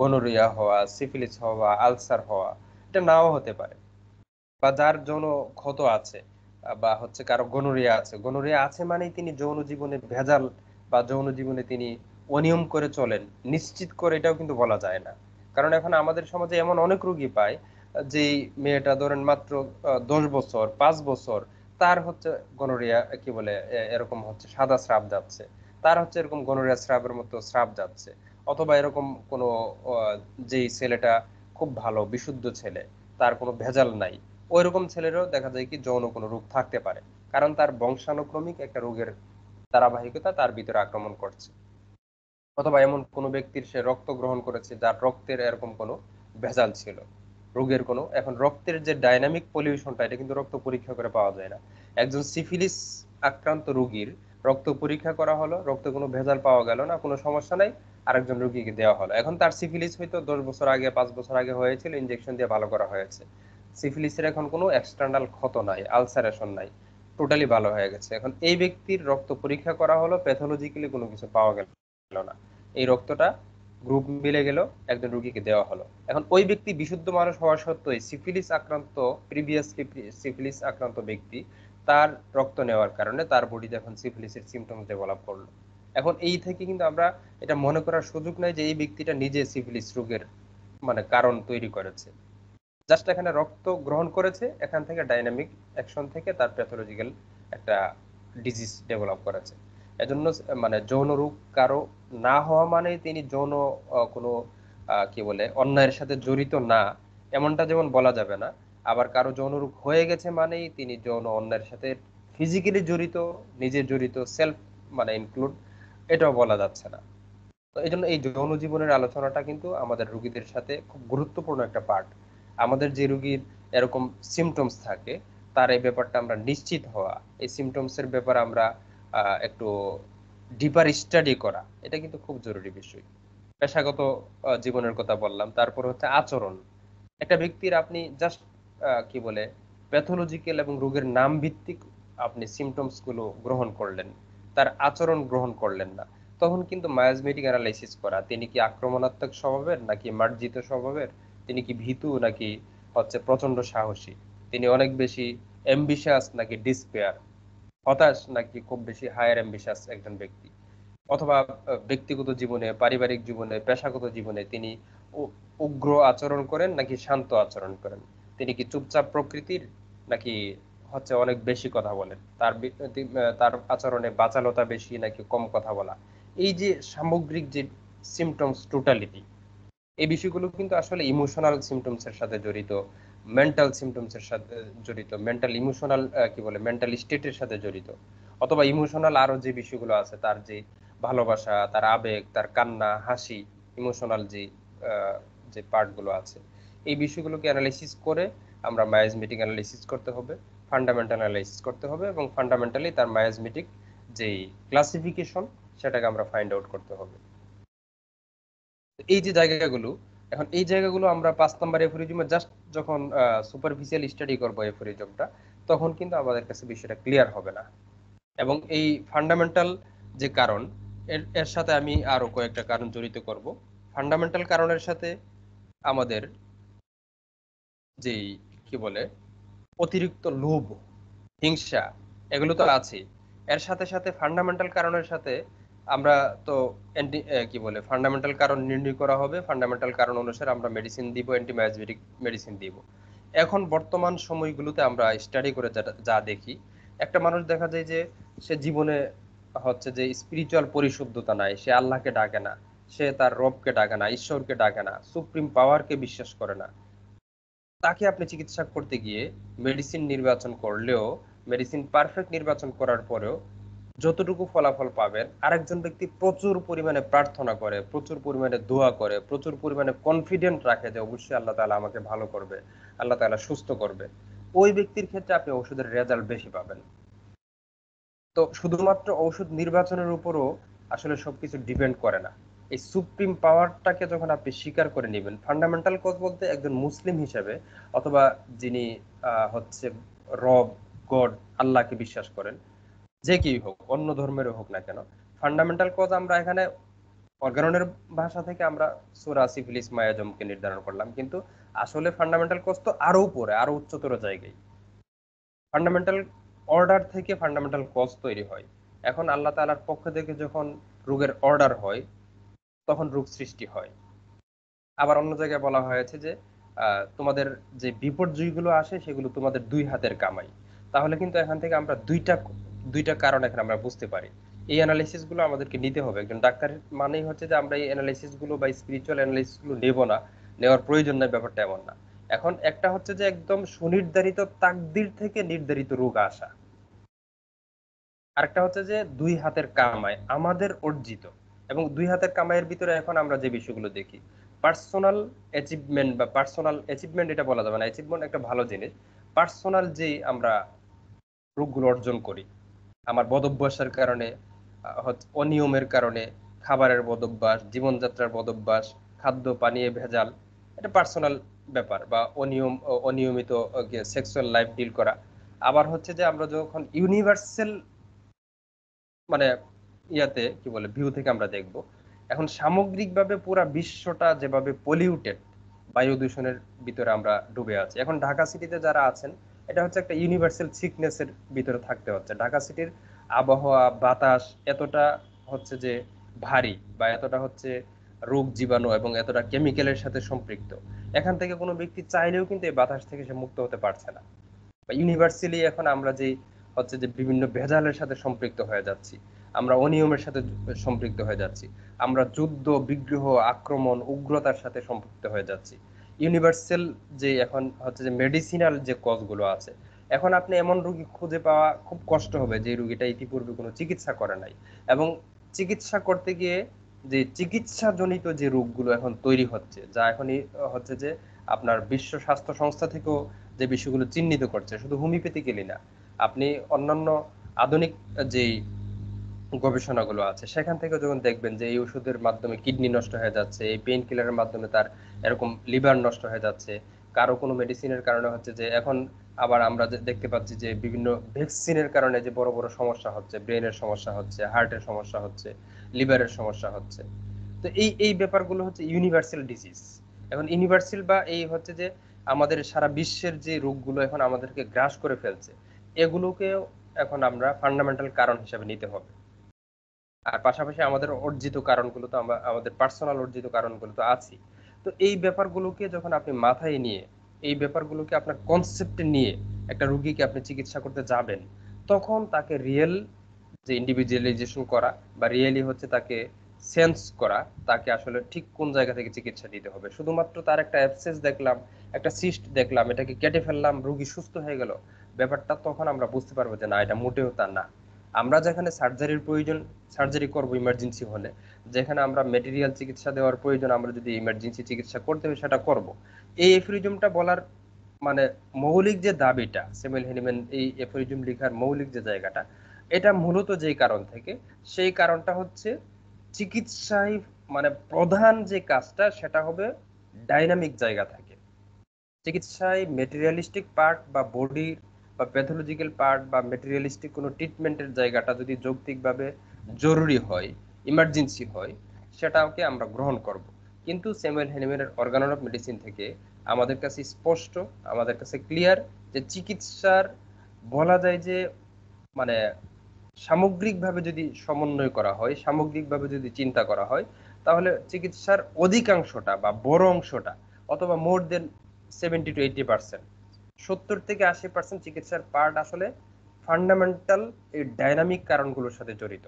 Speaker 2: গনোরিয়া হওয়া সিফিলিস হওয়া আলসার হওয়া এটা নাও হতে পারে বা যার যৌন ক্ষত আছে বা হচ্ছে কারো গনোরিয়া আছে গনোরিয়া আছে মানেই তিনি যৌন জীবনে ভেজাল বা যৌন জীবনে তিনি অনিয়ম করে চলেন নিশ্চিত করে এটাও কিন্তু বলা যায় না কারণ এখন আমাদের সমাজে এমন অনেক রুগী পায় যে মেয়েটা ধরেন মাত্র দশ বছর পাঁচ বছর তার হচ্ছে গনোরিয়া কি বলে এরকম হচ্ছে সাদা স্রাব যাচ্ছে তার হচ্ছে এরকম গনোরিয়া স্রাবের মতো স্রাব যাচ্ছে অথবা এরকম কোন যে ছেলেটা খুব ভালো বিশুদ্ধ ছেলে তার কোনো ভেজাল নাই ওই রকম ছেলেরও দেখা যায় কি যৌন কোনো রোগ থাকতে পারে কারণ তার বংশানুক্রমিক একটা রোগের ধারাবাহিকতা তার ভিতরে আক্রমণ করছে অথবা এমন কোনো ব্যক্তির সে রক্ত গ্রহণ করেছে যার রক্তের এরকম কোনো ভেজাল ছিল রোগের কোনো এখন রক্তের যে ডাইনামিক পলিউশনটা এটা কিন্তু রক্ত পরীক্ষা করে পাওয়া যায় না একজন সিফিলিস আক্রান্ত রোগীর রক্ত পরীক্ষা করা হলো রক্তে কোনো ভেজাল পাওয়া গেল না কোনো সমস্যা নাই আরেকজন রোগীকে দেওয়া হলো এখন তার সিফিলিস হয়তো দশ বছর আগে পাঁচ বছর আগে হয়েছিল ইঞ্জেকশন দিয়ে ভালো করা হয়েছে সিফিলিসের এখন কোনো এক্সটার্নাল ক্ষত নাই আলসারেশন নাই টোটালি ভালো হয়ে গেছে এখন এই ব্যক্তির রক্ত পরীক্ষা করা হলো প্যাথোলজিক্যালি কোনো কিছু পাওয়া গেল না এই রক্তটা গ্রুপ মিলে গেল একজন রোগীকে দেওয়া হলো এখন ওই ব্যক্তি বিশুদ্ধ মানুষ হওয়া সত্ত্বেও সিফিলিস আক্রান্ত প্রিভিয়াস সিফিলিস আক্রান্ত ব্যক্তি তার রক্ত নেওয়ার কারণে তার বডিতে এখন সিফিলিসের সিমটমস ডেভেলপ করলো এখন এই থেকে কিন্তু আমরা এটা মনে করার সুযোগ নাই যে এই ব্যক্তিটা নিজে সিভিলিস রোগের মানে কারণ তৈরি করেছে জাস্ট এখানে রক্ত গ্রহণ করেছে এখান থেকে ডাইনামিক অ্যাকশন থেকে তার প্যাথোলজিক্যাল একটা ডিজিজ ডেভেলপ করেছে এজন্য মানে যৌন রোগ কারো না হওয়া মানে তিনি যৌন কোনো কি বলে অন্যায়ের সাথে জড়িত না এমনটা যেমন বলা যাবে না আবার কারো যৌন রোগ হয়ে গেছে মানেই তিনি যৌন অন্যায়ের সাথে ফিজিক্যালি জড়িত নিজে জড়িত সেলফ মানে ইনক্লুড এটাও বলা যাচ্ছে না তো এই জন্য এই যৌন জীবনের আলোচনাটা কিন্তু আমাদের রুগীদের সাথে খুব গুরুত্বপূর্ণ একটা পার্ট আমাদের যে রুগীর এরকম সিমটমস থাকে তার এই ব্যাপারটা আমরা নিশ্চিত হওয়া এই সিমটমসের ব্যাপার আমরা একটু ডিপার স্টাডি করা এটা কিন্তু খুব জরুরি বিষয় পেশাগত জীবনের কথা বললাম তারপর হচ্ছে আচরণ একটা ব্যক্তির আপনি জাস্ট কি বলে প্যাথোলজিক্যাল এবং রোগের নাম ভিত্তিক আপনি গুলো গ্রহণ করলেন তার আচরণ গ্রহণ করলেন না তখন কিন্তু মায়াজমেটিক অ্যানালাইসিস করা তিনি কি আক্রমণাত্মক স্বভাবের নাকি মার্জিত স্বভাবের তিনি কি ভীতু নাকি হচ্ছে প্রচন্ড সাহসী তিনি অনেক বেশি অ্যাম্বিশাস নাকি ডিসপেয়ার হতাশ নাকি খুব বেশি হায়ার অ্যাম্বিশাস একজন ব্যক্তি অথবা ব্যক্তিগত জীবনে পারিবারিক জীবনে পেশাগত জীবনে তিনি উগ্র আচরণ করেন নাকি শান্ত আচরণ করেন তিনি কি চুপচাপ প্রকৃতির নাকি হচ্ছে অনেক বেশি কথা বলেন তার তার আচরণে বাচালতা বেশি নাকি কম কথা বলা এই যে সামগ্রিক যে সিমটমস টোটালিটি এই বিষয়গুলো কিন্তু আসলে ইমোশনাল সিমটমস এর সাথে জড়িত মেন্টাল সিমটমস এর সাথে জড়িত মেন্টাল ইমোশনাল কি বলে মেন্টাল স্টেটের সাথে জড়িত অথবা ইমোশনাল আরো যে বিষয়গুলো আছে তার যে ভালোবাসা তার আবেগ তার কান্না হাসি ইমোশনাল যে যে পার্টগুলো আছে এই বিষয়গুলোকে অ্যানালিসিস করে আমরা মাইজ মিটিং অ্যানালিসিস করতে হবে ফান্ডামেন্টাল অ্যানালাইসিস করতে হবে এবং ফান্ডামেন্টালি তার মায়াজমেটিক যেই ক্লাসিফিকেশন সেটাকে আমরা ফাইন্ড আউট করতে হবে এই যে জায়গাগুলো এখন এই জায়গাগুলো আমরা পাঁচ নম্বর এফোরিজমে জাস্ট যখন সুপারফিসিয়াল স্টাডি করবো এফোরিজমটা তখন কিন্তু আমাদের কাছে বিষয়টা ক্লিয়ার হবে না এবং এই ফান্ডামেন্টাল যে কারণ এর এর সাথে আমি আরও কয়েকটা কারণ জড়িত করব ফান্ডামেন্টাল কারণের সাথে আমাদের যেই কি বলে অতিরিক্ত লোভ হিংসা এগুলো তো আছে এর সাথে সাথে ফান্ডামেন্টাল কারণের সাথে আমরা তো কি বলে ফান্ডামেন্টাল কারণ নির্ণয় করা হবে ফান্ডামেন্টাল কারণ অনুসারে আমরা মেডিসিন দিব অ্যান্টিবায়োটিক মেডিসিন দিব এখন বর্তমান সময়গুলোতে আমরা স্টাডি করে যা দেখি একটা মানুষ দেখা যায় যে সে জীবনে হচ্ছে যে স্পিরিচুয়াল পরিশুদ্ধতা নাই সে আল্লাহকে ডাকে না সে তার রবকে ডাকে না ঈশ্বরকে ডাকে না সুপ্রিম পাওয়ারকে বিশ্বাস করে না তাকে আপনি চিকিৎসা করতে গিয়ে মেডিসিন নির্বাচন করলেও মেডিসিন পারফেক্ট নির্বাচন করার পরেও যতটুকু ফলাফল পাবেন আরেকজন ব্যক্তি প্রচুর পরিমাণে প্রার্থনা করে প্রচুর পরিমাণে দোয়া করে প্রচুর পরিমাণে কনফিডেন্ট রাখে যে অবশ্যই আল্লাহ তালা আমাকে ভালো করবে আল্লাহ তালা সুস্থ করবে ওই ব্যক্তির ক্ষেত্রে আপনি ওষুধের রেজাল্ট বেশি পাবেন তো শুধুমাত্র ঔষধ নির্বাচনের উপরও আসলে সবকিছু ডিপেন্ড করে না এই সুপ্রিম পাওয়ারটাকে যখন আপনি স্বীকার করে নেবেন ফান্ডামেন্টাল কজ বলতে একজন মুসলিম হিসেবে অথবা যিনি হচ্ছে রব গড আল্লাহকে বিশ্বাস করেন যে কি হোক অন্য ধর্মেরও হোক না কেন ফান্ডামেন্টাল কজ আমরা এখানে অর্গানের ভাষা থেকে আমরা সুরা সিফিলিস মায়াজমকে নির্ধারণ করলাম কিন্তু আসলে ফান্ডামেন্টাল কজ তো আরো উপরে আরো উচ্চতর জায়গায় ফান্ডামেন্টাল অর্ডার থেকে ফান্ডামেন্টাল কজ তৈরি হয় এখন আল্লাহ তালার পক্ষ থেকে যখন রোগের অর্ডার হয় তখন রোগ সৃষ্টি হয় আবার অন্য জায়গায় বলা হয়েছে যে তোমাদের যে বিপর্যয়গুলো আসে সেগুলো তোমাদের দুই হাতের কামাই তাহলে কিন্তু এখান থেকে আমরা দুইটা দুইটা কারণ এখানে আমরা বুঝতে পারি এই অ্যানালিসিস গুলো আমাদেরকে নিতে হবে একজন ডাক্তার মানেই হচ্ছে যে আমরা এই অ্যানালিসিস গুলো বা স্পিরিচুয়াল অ্যানালিসিস গুলো নেব না নেওয়ার প্রয়োজন নাই ব্যাপারটা এমন না এখন একটা হচ্ছে যে একদম সুনির্ধারিত তাকদির থেকে নির্ধারিত রোগ আসা আরেকটা হচ্ছে যে দুই হাতের কামায় আমাদের অর্জিত এবং দুই হাতের কামাইয়ের ভিতরে এখন আমরা যে বিষয়গুলো দেখি পার্সোনাল অ্যাচিভমেন্ট বা পার্সোনাল অ্যাচিভমেন্ট এটা বলা যাবে না অ্যাচিভমেন্ট একটা ভালো জিনিস পার্সোনাল যে আমরা রোগগুলো অর্জন করি আমার বদভ্যাসের কারণে অনিয়মের কারণে খাবারের বদভ্যাস জীবনযাত্রার বদভ্যাস খাদ্য পানীয় ভেজাল এটা পার্সোনাল ব্যাপার বা অনিয়ম অনিয়মিত সেক্সুয়াল লাইফ ডিল করা আবার হচ্ছে যে আমরা যখন ইউনিভার্সাল মানে ইয়াতে কি বলে ভিউ থেকে আমরা দেখব এখন সামগ্রিকভাবে পুরো বিশ্বটা যেভাবে পলিউটেড বায়ু দূষণের ভিতরে আমরা ডুবে আছি এখন ঢাকা সিটিতে যারা আছেন এটা হচ্ছে একটা ইউনিভার্সাল সিকনেসের ভিতরে থাকতে হচ্ছে ঢাকা সিটির আবহাওয়া বাতাস এতটা হচ্ছে যে ভারী বা এতটা হচ্ছে রোগ জীবাণু এবং এতটা কেমিক্যালের সাথে সম্পৃক্ত এখান থেকে কোনো ব্যক্তি চাইলেও কিন্তু এই বাতাস থেকে সে মুক্ত হতে পারছে না বা ইউনিভার্সালি এখন আমরা যে হচ্ছে যে বিভিন্ন ভেজালের সাথে সম্পৃক্ত হয়ে যাচ্ছি আমরা অনিয়মের সাথে সম্পৃক্ত হয়ে যাচ্ছি আমরা যুদ্ধ বিগ্রহ আক্রমণ উগ্রতার সাথে সম্পৃক্ত হয়ে যাচ্ছি ইউনিভার্সাল যে এখন হচ্ছে যে মেডিসিনাল যে কজগুলো আছে এখন আপনি এমন রুগী খুঁজে পাওয়া খুব কষ্ট হবে যে রুগীটা ইতিপূর্বে কোনো চিকিৎসা করে নাই এবং চিকিৎসা করতে গিয়ে যে চিকিৎসা জনিত যে রোগগুলো এখন তৈরি হচ্ছে যা এখনই হচ্ছে যে আপনার বিশ্ব স্বাস্থ্য সংস্থা থেকেও যে বিষয়গুলো চিহ্নিত করছে শুধু হোমিওপ্যাথিক্যালি না আপনি অন্যান্য আধুনিক যেই গবেষণাগুলো আছে সেখান থেকে যখন দেখবেন যে এই ওষুধের মাধ্যমে কিডনি নষ্ট হয়ে যাচ্ছে এই পেইন কিলারের মাধ্যমে তার এরকম লিভার নষ্ট হয়ে যাচ্ছে কারো কোনো মেডিসিনের কারণে হচ্ছে যে এখন আবার আমরা দেখতে পাচ্ছি যে বিভিন্ন ভ্যাকসিনের কারণে যে বড় বড় সমস্যা হচ্ছে ব্রেনের সমস্যা হচ্ছে হার্টের সমস্যা হচ্ছে লিভারের সমস্যা হচ্ছে তো এই এই ব্যাপারগুলো হচ্ছে ইউনিভার্সাল ডিজিজ এখন ইউনিভার্সাল বা এই হচ্ছে যে আমাদের সারা বিশ্বের যে রোগগুলো এখন আমাদেরকে গ্রাস করে ফেলছে এগুলোকেও এখন আমরা ফান্ডামেন্টাল কারণ হিসাবে নিতে হবে আর পাশাপাশি আমাদের অর্জিত কারণগুলো তো আমরা আমাদের পার্সোনাল অর্জিত কারণগুলো তো আছে তো এই ব্যাপারগুলোকে যখন আপনি মাথায় নিয়ে এই ব্যাপারগুলোকে আপনার কনসেপ্টে নিয়ে একটা রুগীকে আপনি চিকিৎসা করতে যাবেন তখন তাকে রিয়েল যে ইন্ডিভিজুয়ালাইজেশন করা বা রিয়েলি হচ্ছে তাকে সেন্স করা তাকে আসলে ঠিক কোন জায়গা থেকে চিকিৎসা দিতে হবে শুধুমাত্র তার একটা অ্যাবসেস দেখলাম একটা সিস্ট দেখলাম এটাকে কেটে ফেললাম রুগী সুস্থ হয়ে গেল ব্যাপারটা তখন আমরা বুঝতে পারবো যে না এটা মোটেও তা না আমরা যেখানে সার্জারির প্রয়োজন সার্জারি করব ইমার্জেন্সি হলে যেখানে আমরা মেটেরিয়াল চিকিৎসা দেওয়ার প্রয়োজন আমরা যদি ইমার্জেন্সি চিকিৎসা করতে হবে সেটা করব এই এফরিজমটা বলার মানে মৌলিক যে দাবিটা সেমিল হেনিম্যান এই এফরিজম লেখার মৌলিক যে জায়গাটা এটা মূলত যেই কারণ থেকে সেই কারণটা হচ্ছে চিকিৎসায় মানে প্রধান যে কাজটা সেটা হবে ডাইনামিক জায়গা থাকে চিকিৎসায় মেটেরিয়ালিস্টিক পার্ট বা বডির বা প্যাথোলজিক্যাল পার্ট বা মেটেরিয়ালিস্টিক কোনো ট্রিটমেন্টের জায়গাটা যদি যৌক্তিকভাবে জরুরি হয় ইমার্জেন্সি হয় সেটাকে আমরা গ্রহণ করব কিন্তু স্যামুয়েল হ্যানিম্যানের অর্গানন অফ মেডিসিন থেকে আমাদের কাছে স্পষ্ট আমাদের কাছে ক্লিয়ার যে চিকিৎসার বলা যায় যে মানে সামগ্রিকভাবে যদি সমন্বয় করা হয় সামগ্রিকভাবে যদি চিন্তা করা হয় তাহলে চিকিৎসার অধিকাংশটা বা বড় অংশটা অথবা more than seventy to eighty percent সত্তর থেকে আশি পার্সেন্ট চিকিৎসার পার্ট আসলে ফান্ডামেন্টাল এই ডাইনামিক কারণগুলোর সাথে জড়িত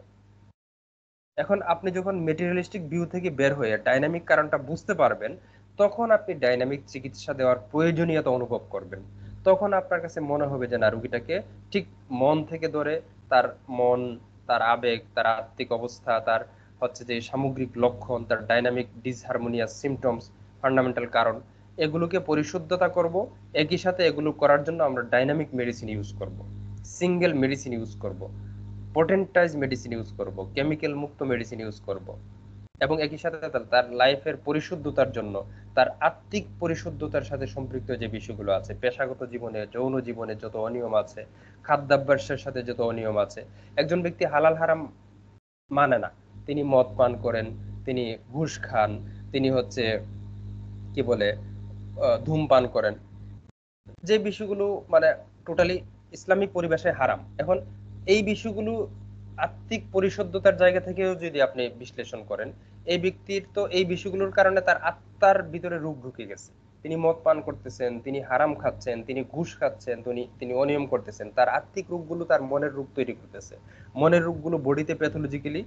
Speaker 2: এখন আপনি যখন মেটেরিয়ালিস্টিক ভিউ থেকে বের হয়ে ডাইনামিক কারণটা বুঝতে পারবেন তখন আপনি ডাইনামিক চিকিৎসা দেওয়ার প্রয়োজনীয়তা অনুভব করবেন তখন আপনার কাছে মনে হবে যে না রুগীটাকে ঠিক মন থেকে ধরে তার মন তার আবেগ তার আত্মিক অবস্থা তার হচ্ছে যে সামগ্রিক লক্ষণ তার ডাইনামিক ডিসহারমোনিয়াস সিমটমস ফান্ডামেন্টাল কারণ এগুলোকে পরিশুদ্ধতা করব একই সাথে এগুলো করার জন্য আমরা ডাইনামিক মেডিসিন ইউজ করব সিঙ্গেল মেডিসিন ইউজ করব পোটেন্টাইজ মেডিসিন ইউজ করব কেমিক্যাল মুক্ত মেডিসিন ইউজ করব এবং একই সাথে তার লাইফের পরিশুদ্ধতার জন্য তার আত্মিক পরিশুদ্ধতার সাথে সম্পৃক্ত যে বিষয়গুলো আছে পেশাগত জীবনে যৌন জীবনে যত অনিয়ম আছে খাদ্যাভ্যাসের সাথে যত অনিয়ম আছে একজন ব্যক্তি হালাল হারাম মানে না তিনি মদ পান করেন তিনি ঘুষ খান তিনি হচ্ছে কি বলে ধূমপান করেন যে বিষয়গুলো মানে টোটালি ইসলামিক পরিবেশে হারাম এখন এই বিষয়গুলো আত্মিক পরিশুদ্ধতার জায়গা থেকেও যদি আপনি বিশ্লেষণ করেন এই ব্যক্তির তো এই বিষয়গুলোর কারণে তার আত্মার ভিতরে রূপ ঢুকে গেছে তিনি মদ পান করতেছেন তিনি হারাম খাচ্ছেন তিনি ঘুষ খাচ্ছেন তিনি তিনি অনিয়ম করতেছেন তার আত্মিক রূপগুলো তার মনের রূপ তৈরি করতেছে মনের রূপগুলো বডিতে প্যাথোলজিক্যালি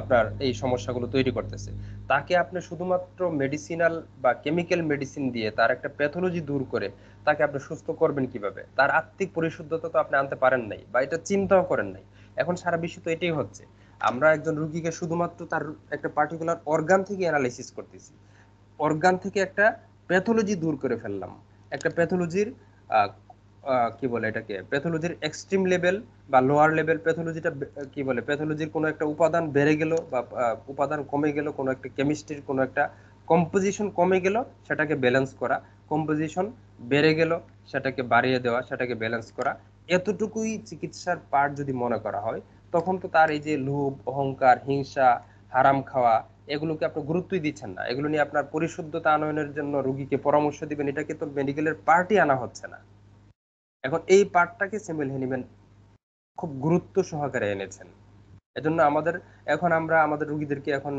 Speaker 2: আপনার এই সমস্যাগুলো তৈরি করতেছে তাকে আপনি শুধুমাত্র মেডিসিনাল বা কেমিক্যাল মেডিসিন দিয়ে তার একটা প্যাথোলজি দূর করে তাকে আপনি সুস্থ করবেন কিভাবে তার আত্মিক পরিশুদ্ধতা তো আপনি আনতে পারেন নাই বা এটা চিন্তাও করেন নাই এখন সারা বিশ্ব তো এটাই হচ্ছে আমরা একজন রুগীকে শুধুমাত্র তার একটা পার্টিকুলার অর্গান থেকে অ্যানালাইসিস করতেছি অর্গান থেকে একটা প্যাথোলজি দূর করে ফেললাম একটা প্যাথোলজির কি বলে এটাকে প্যাথোলজির এক্সট্রিম লেভেল বা লোয়ার লেভেল প্যাথোলজিটা কি বলে প্যাথোলজির কোনো একটা উপাদান বেড়ে গেল বা উপাদান কমে গেল কোনো একটা কেমিস্ট্রির কোনো একটা কম্পোজিশন কমে গেল সেটাকে ব্যালেন্স করা কম্পোজিশন বেড়ে গেল সেটাকে বাড়িয়ে দেওয়া সেটাকে ব্যালেন্স করা এতটুকুই চিকিৎসার পার্ট যদি মনে করা হয় তখন তো তার এই যে লোভ অহংকার হিংসা হারাম খাওয়া এগুলোকে আপনি গুরুত্বই দিচ্ছেন না এগুলো নিয়ে আপনার পরিশুদ্ধতা আনয়নের জন্য রুগীকে পরামর্শ দিবেন এটাকে তো মেডিকেলের পার্টি আনা হচ্ছে না এখন এই পার্টটাকে সেমুয়েল হেনিম্যান খুব গুরুত্ব সহকারে এনেছেন এজন্য আমাদের এখন আমরা আমাদের রুগীদেরকে এখন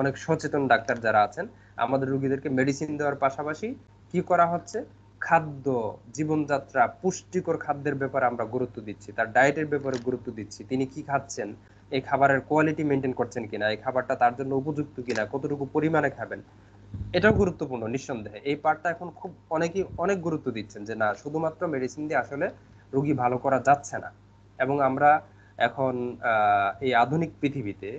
Speaker 2: অনেক সচেতন ডাক্তার যারা আছেন আমাদের রুগীদেরকে মেডিসিন দেওয়ার পাশাপাশি কি করা হচ্ছে খাদ্য জীবনযাত্রা পুষ্টিকর খাদ্যের ব্যাপারে আমরা গুরুত্ব দিচ্ছি তার ডায়েটের ব্যাপারে গুরুত্ব দিচ্ছি তিনি কি খাচ্ছেন এই খাবারের কোয়ালিটি মেনটেন করছেন কিনা এই খাবারটা তার জন্য উপযুক্ত কিনা কতটুকু পরিমাণে খাবেন এটাও গুরুত্বপূর্ণ নিঃসন্দেহে এই পার্টটা এখন খুব অনেকে অনেক গুরুত্ব দিচ্ছেন যে না শুধুমাত্র মেডিসিন দিয়ে আসলে রোগী ভালো করা যাচ্ছে না এবং আমরা এখন এই আধুনিক পৃথিবীতে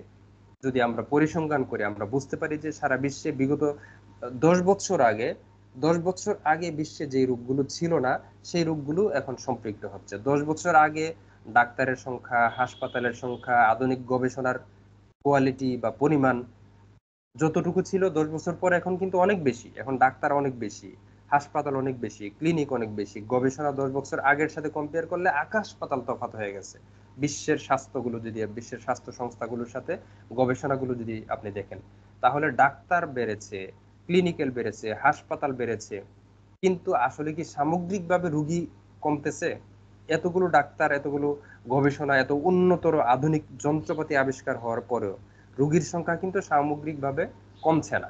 Speaker 2: যদি আমরা পরিসংখ্যান করি আমরা বুঝতে পারি যে সারা বিশ্বে বিগত দশ বছর আগে দশ বছর আগে বিশ্বে যে রোগগুলো ছিল না সেই রোগগুলো এখন সম্পৃক্ত হচ্ছে দশ বছর আগে ডাক্তারের সংখ্যা হাসপাতালের সংখ্যা আধুনিক গবেষণার কোয়ালিটি বা পরিমাণ যতটুকু ছিল দশ বছর পর এখন কিন্তু অনেক বেশি এখন ডাক্তার অনেক বেশি হাসপাতাল অনেক বেশি ক্লিনিক অনেক বেশি গবেষণা দশ বছর আগের সাথে কম্পেয়ার করলে আকাশ পাতাল তফাত হয়ে গেছে বিশ্বের স্বাস্থ্যগুলো যদি বিশ্বের স্বাস্থ্য সংস্থাগুলোর সাথে গবেষণাগুলো যদি আপনি দেখেন তাহলে ডাক্তার বেড়েছে ক্লিনিক্যাল বেড়েছে হাসপাতাল বেড়েছে কিন্তু আসলে কি সামগ্রিকভাবে রুগী কমতেছে এতগুলো ডাক্তার এতগুলো গবেষণা এত উন্নতর আধুনিক যন্ত্রপাতি আবিষ্কার হওয়ার পরেও রোগীর সংখ্যা কিন্তু সামগ্রিকভাবে কমছে না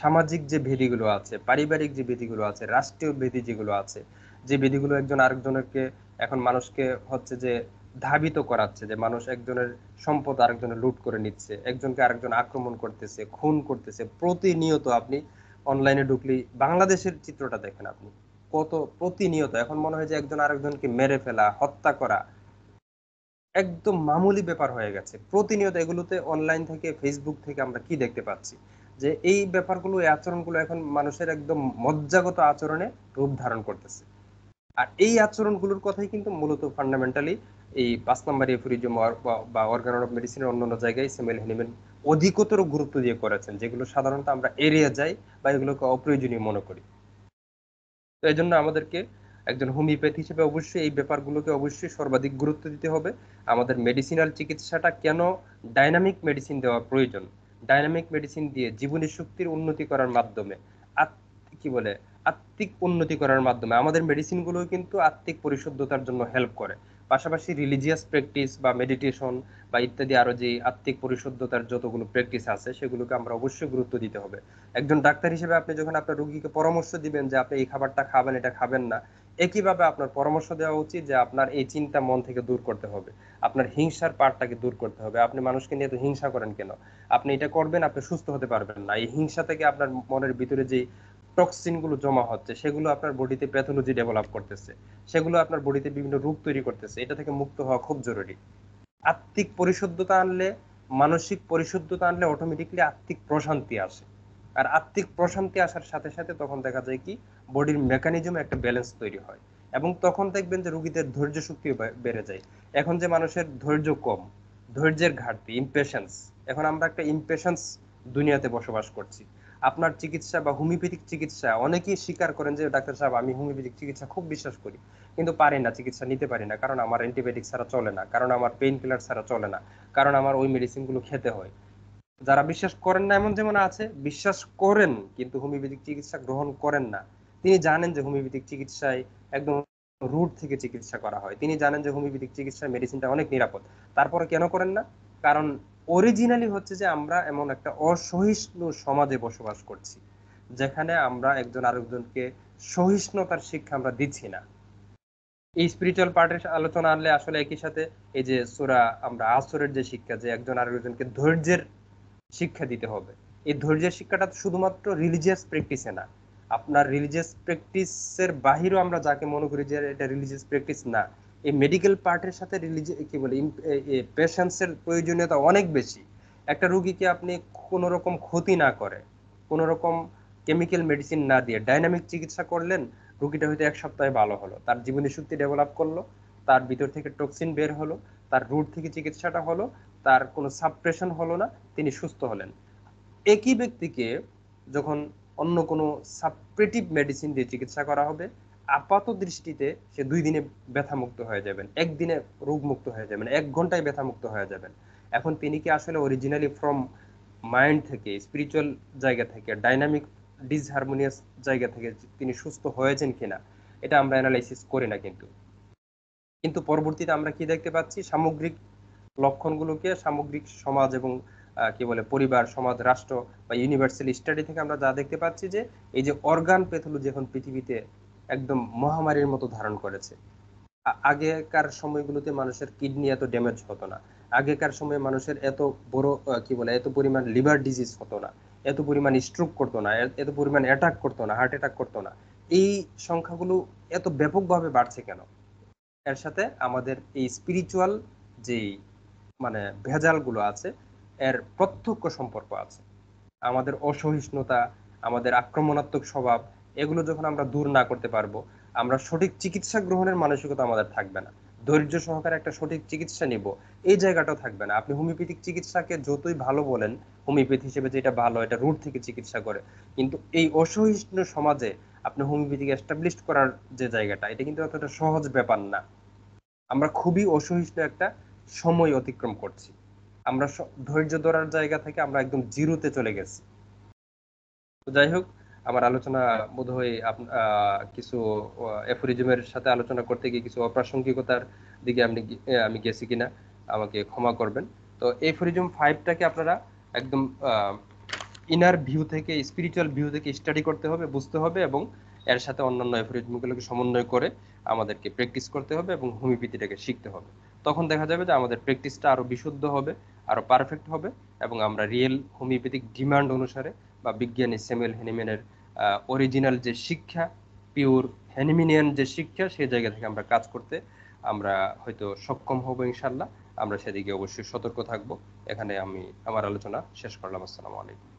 Speaker 2: সামাজিক যে ভেদিগুলো আছে পারিবারিক যে ভেদিগুলো আছে রাষ্ট্রীয় ভেদি যেগুলো আছে যে ভেদিগুলো একজন আরেকজনকে এখন মানুষকে হচ্ছে যে ধাবিত করাচ্ছে যে মানুষ একজনের সম্পদ আরেকজনের লুট করে নিচ্ছে একজনকে আরেকজন আক্রমণ করতেছে খুন করতেছে প্রতিনিয়ত আপনি অনলাইনে ঢুকলি বাংলাদেশের চিত্রটা দেখেন আপনি কত প্রতিনিয়ত এখন মনে হয় যে একজন আরেকজনকে মেরে ফেলা হত্যা করা একদম মামুলি ব্যাপার হয়ে গেছে প্রতিনিয়ত এগুলোতে অনলাইন থেকে ফেসবুক থেকে আমরা কি দেখতে পাচ্ছি যে এই ব্যাপারগুলো এই আচরণগুলো এখন মানুষের একদম মজ্জাগত আচরণে রূপ ধারণ করতেছে আর এই আচরণগুলোর কথাই কিন্তু মূলত ফান্ডামেন্টালি এই পাঁচ নাম্বার এফুরিজম বা অর্গান অফ মেডিসিনের অন্যান্য জায়গায় সেমেল হেনিমেন অধিকতর গুরুত্ব দিয়ে করেছেন যেগুলো সাধারণত আমরা এড়িয়ে যাই বা এগুলোকে অপ্রয়োজনীয় মনে করি তো এই জন্য আমাদেরকে একজন হোমিওপ্যাথ হিসেবে অবশ্যই এই ব্যাপারগুলোকে অবশ্যই সর্বাধিক গুরুত্ব দিতে হবে আমাদের মেডিসিনাল চিকিৎসাটা কেন ডাইনামিক মেডিসিন দেওয়া প্রয়োজন ডাইনামিক মেডিসিন দিয়ে জীবনী শক্তির উন্নতি করার মাধ্যমে কি বলে আত্মিক উন্নতি করার মাধ্যমে আমাদের মেডিসিনগুলো কিন্তু আত্মিক পরিশুদ্ধতার জন্য হেল্প করে পাশাপাশি রিলিজিয়াস প্র্যাকটিস বা মেডিটেশন বা ইত্যাদি আরও যে আত্মিক পরিশুদ্ধতার যতগুলো প্র্যাকটিস আছে সেগুলোকে আমরা অবশ্যই গুরুত্ব দিতে হবে একজন ডাক্তার হিসেবে আপনি যখন আপনার রুগীকে পরামর্শ দিবেন যে আপনি এই খাবারটা খাবেন এটা খাবেন না একইভাবে আপনার পরামর্শ দেওয়া উচিত যে আপনার এই চিন্তা মন থেকে দূর করতে হবে আপনার হিংসার পার্টটাকে দূর করতে হবে আপনি মানুষকে নিয়ে তো হিংসা করেন কেন আপনি এটা করবেন আপনি সুস্থ হতে পারবেন না এই হিংসা থেকে আপনার মনের ভিতরে যে টক্সিনগুলো জমা হচ্ছে সেগুলো আপনার বডিতে প্যাথোলজি ডেভেলপ করতেছে সেগুলো আপনার বডিতে বিভিন্ন রূপ তৈরি করতেছে এটা থেকে মুক্ত হওয়া খুব জরুরি আত্মিক পরিশুদ্ধতা আনলে মানসিক পরিশুদ্ধতা আনলে অটোমেটিকলি আত্মিক প্রশান্তি আসে আর আত্মিক প্রশান্তি আসার সাথে সাথে তখন দেখা যায় কি বডির মেকানিজম একটা ব্যালেন্স তৈরি হয় এবং তখন দেখবেন যে রোগীদের ধৈর্য শক্তি বেড়ে যায় এখন যে মানুষের ধৈর্য কম ধৈর্যের ঘাটতি ইমপেশেন্স এখন আমরা একটা ইমপেশেন্স দুনিয়াতে বসবাস করছি আপনার চিকিৎসা বা হোমিওপ্যাথিক চিকিৎসা অনেকেই স্বীকার করেন যে ডাক্তার সাহেব আমি হোমিওপ্যাথিক চিকিৎসা খুব বিশ্বাস করি কিন্তু পারি না চিকিৎসা নিতে পারি না কারণ আমার অ্যান্টিবায়োটিক ছাড়া চলে না কারণ আমার পেইন কিলার ছাড়া চলে না কারণ আমার ওই মেডিসিনগুলো খেতে হয় যারা বিশ্বাস করেন না এমন যেমন আছে বিশ্বাস করেন কিন্তু হোমিওপ্যাথিক চিকিৎসা গ্রহণ করেন না তিনি জানেন যে হোমিওপ্যাথিক চিকিৎসায় একদম রুট থেকে চিকিৎসা করা হয় তিনি জানেন যে হোমিওপ্যাথিক চিকিৎসায় মেডিসিনটা অনেক নিরাপদ তারপরে কেন করেন না কারণ অরিজিনালি হচ্ছে যে আমরা এমন একটা অসহিষ্ণু সমাজে বসবাস করছি যেখানে আমরা একজন আরেকজনকে সহিষ্ণুতার শিক্ষা আমরা দিচ্ছি না এই স্পিরিচুয়াল পার্টের আলোচনা আনলে আসলে একই সাথে এই যে সুরা আমরা আসরের যে শিক্ষা যে একজন আরেকজনকে ধৈর্যের শিক্ষা দিতে হবে এই ধৈর্যের শিক্ষাটা শুধুমাত্র রিলিজিয়াস প্র্যাকটিসে না আপনার রিলিজিয়াস প্র্যাকটিসের বাহিরেও আমরা যাকে মনে করি যে এটা রিলিজিয়াস প্র্যাকটিস না এই মেডিকেল পার্টের সাথে রিলিজি কি বলে পেশেন্টসের প্রয়োজনীয়তা অনেক বেশি একটা রুগীকে আপনি কোনো রকম ক্ষতি না করে কোনো রকম কেমিক্যাল মেডিসিন না দিয়ে ডাইনামিক চিকিৎসা করলেন রুগীটা হয়তো এক সপ্তাহে ভালো হলো তার জীবনী শক্তি ডেভেলপ করলো তার ভিতর থেকে টক্সিন বের হলো তার রুট থেকে চিকিৎসাটা হলো তার কোনো সাপ্রেশন হলো না তিনি সুস্থ হলেন একই ব্যক্তিকে যখন অন্য কোনো সাপ্রেটিভ মেডিসিন দিয়ে চিকিৎসা করা হবে আপাত দৃষ্টিতে সে দুই দিনে ব্যথা মুক্ত হয়ে যাবেন একদিনে রোগ মুক্ত হয়ে যাবেন এক ঘন্টায় ব্যথা মুক্ত হয়ে যাবেন এখন তিনি কি আসলে অরিজিনালি ফ্রম মাইন্ড থেকে স্পিরিচুয়াল জায়গা থেকে ডাইনামিক ডিসহারমোনিয়াস জায়গা থেকে তিনি সুস্থ হয়েছেন কিনা এটা আমরা অ্যানালাইসিস করি না কিন্তু কিন্তু পরবর্তীতে আমরা কি দেখতে পাচ্ছি সামগ্রিক লক্ষণগুলোকে সামগ্রিক সমাজ এবং কি বলে পরিবার সমাজ রাষ্ট্র বা ইউনিভার্সাল স্টাডি থেকে আমরা যা দেখতে পাচ্ছি যে এই যে অর্গান প্যাথোলজি এখন পৃথিবীতে একদম মহামারীর মতো ধারণ করেছে আগেকার সময়গুলোতে মানুষের কিডনি এত ড্যামেজ হতো না আগেকার সময়ে মানুষের এত বড় কি বলে এত পরিমাণ লিভার ডিজিজ হতো না এত পরিমাণ স্ট্রোক করতো না এত পরিমাণ অ্যাটাক করতো না হার্ট অ্যাটাক করতো না এই সংখ্যাগুলো এত ব্যাপকভাবে বাড়ছে কেন এর সাথে আমাদের এই স্পিরিচুয়াল যেই মানে ভেজালগুলো আছে এর প্রত্যক্ষ সম্পর্ক আছে আমাদের অসহিষ্ণুতা আমাদের আক্রমণাত্মক স্বভাব এগুলো যখন আমরা দূর না করতে পারবো আমরা সঠিক চিকিৎসা গ্রহণের মানসিকতা আমাদের থাকবে না ধৈর্য সহকারে একটা সঠিক চিকিৎসা নিব এই জায়গাটাও থাকবে না আপনি হোমিওপ্যাথিক চিকিৎসাকে যতই ভালো বলেন হোমিওপ্যাথি হিসেবে যেটা ভালো এটা রুট থেকে চিকিৎসা করে কিন্তু এই অসহিষ্ণু সমাজে আপনি হোমিওপ্যাথিক এস্টাবলিশ করার যে জায়গাটা এটা কিন্তু অতটা সহজ ব্যাপার না আমরা খুবই অসহিষ্ণু একটা সময় অতিক্রম করছি আমরা ধৈর্য ধরার জায়গা থেকে আমরা একদম জিরোতে চলে গেছি তো যাই হোক আমার আলোচনা বোধ হয় কিছু এফোরিজমের সাথে আলোচনা করতে গিয়ে কিছু অপ্রাসঙ্গিকতার দিকে আমি আমি গেছি কিনা আমাকে ক্ষমা করবেন তো এফোরিজম ফাইভটাকে আপনারা একদম ইনার ভিউ থেকে স্পিরিচুয়াল ভিউ থেকে স্টাডি করতে হবে বুঝতে হবে এবং এর সাথে অন্যান্য এফোরিজমগুলোকে সমন্বয় করে আমাদেরকে প্র্যাকটিস করতে হবে এবং হোমিওপ্যাথিটাকে শিখতে হবে তখন দেখা যাবে যে আমাদের প্র্যাকটিসটা আরও বিশুদ্ধ হবে আরও পারফেক্ট হবে এবং আমরা রিয়েল হোমিওপ্যাথিক ডিমান্ড অনুসারে বা বিজ্ঞানী স্যামুয়েল হ্যানিম্যানের অরিজিনাল যে শিক্ষা পিওর হ্যানিমিনিয়ান যে শিক্ষা সেই জায়গা থেকে আমরা কাজ করতে আমরা হয়তো সক্ষম হব ইনশাল্লাহ আমরা সেদিকে অবশ্যই সতর্ক থাকব এখানে আমি
Speaker 1: আমার আলোচনা শেষ করলাম আসসালামু আলাইকুম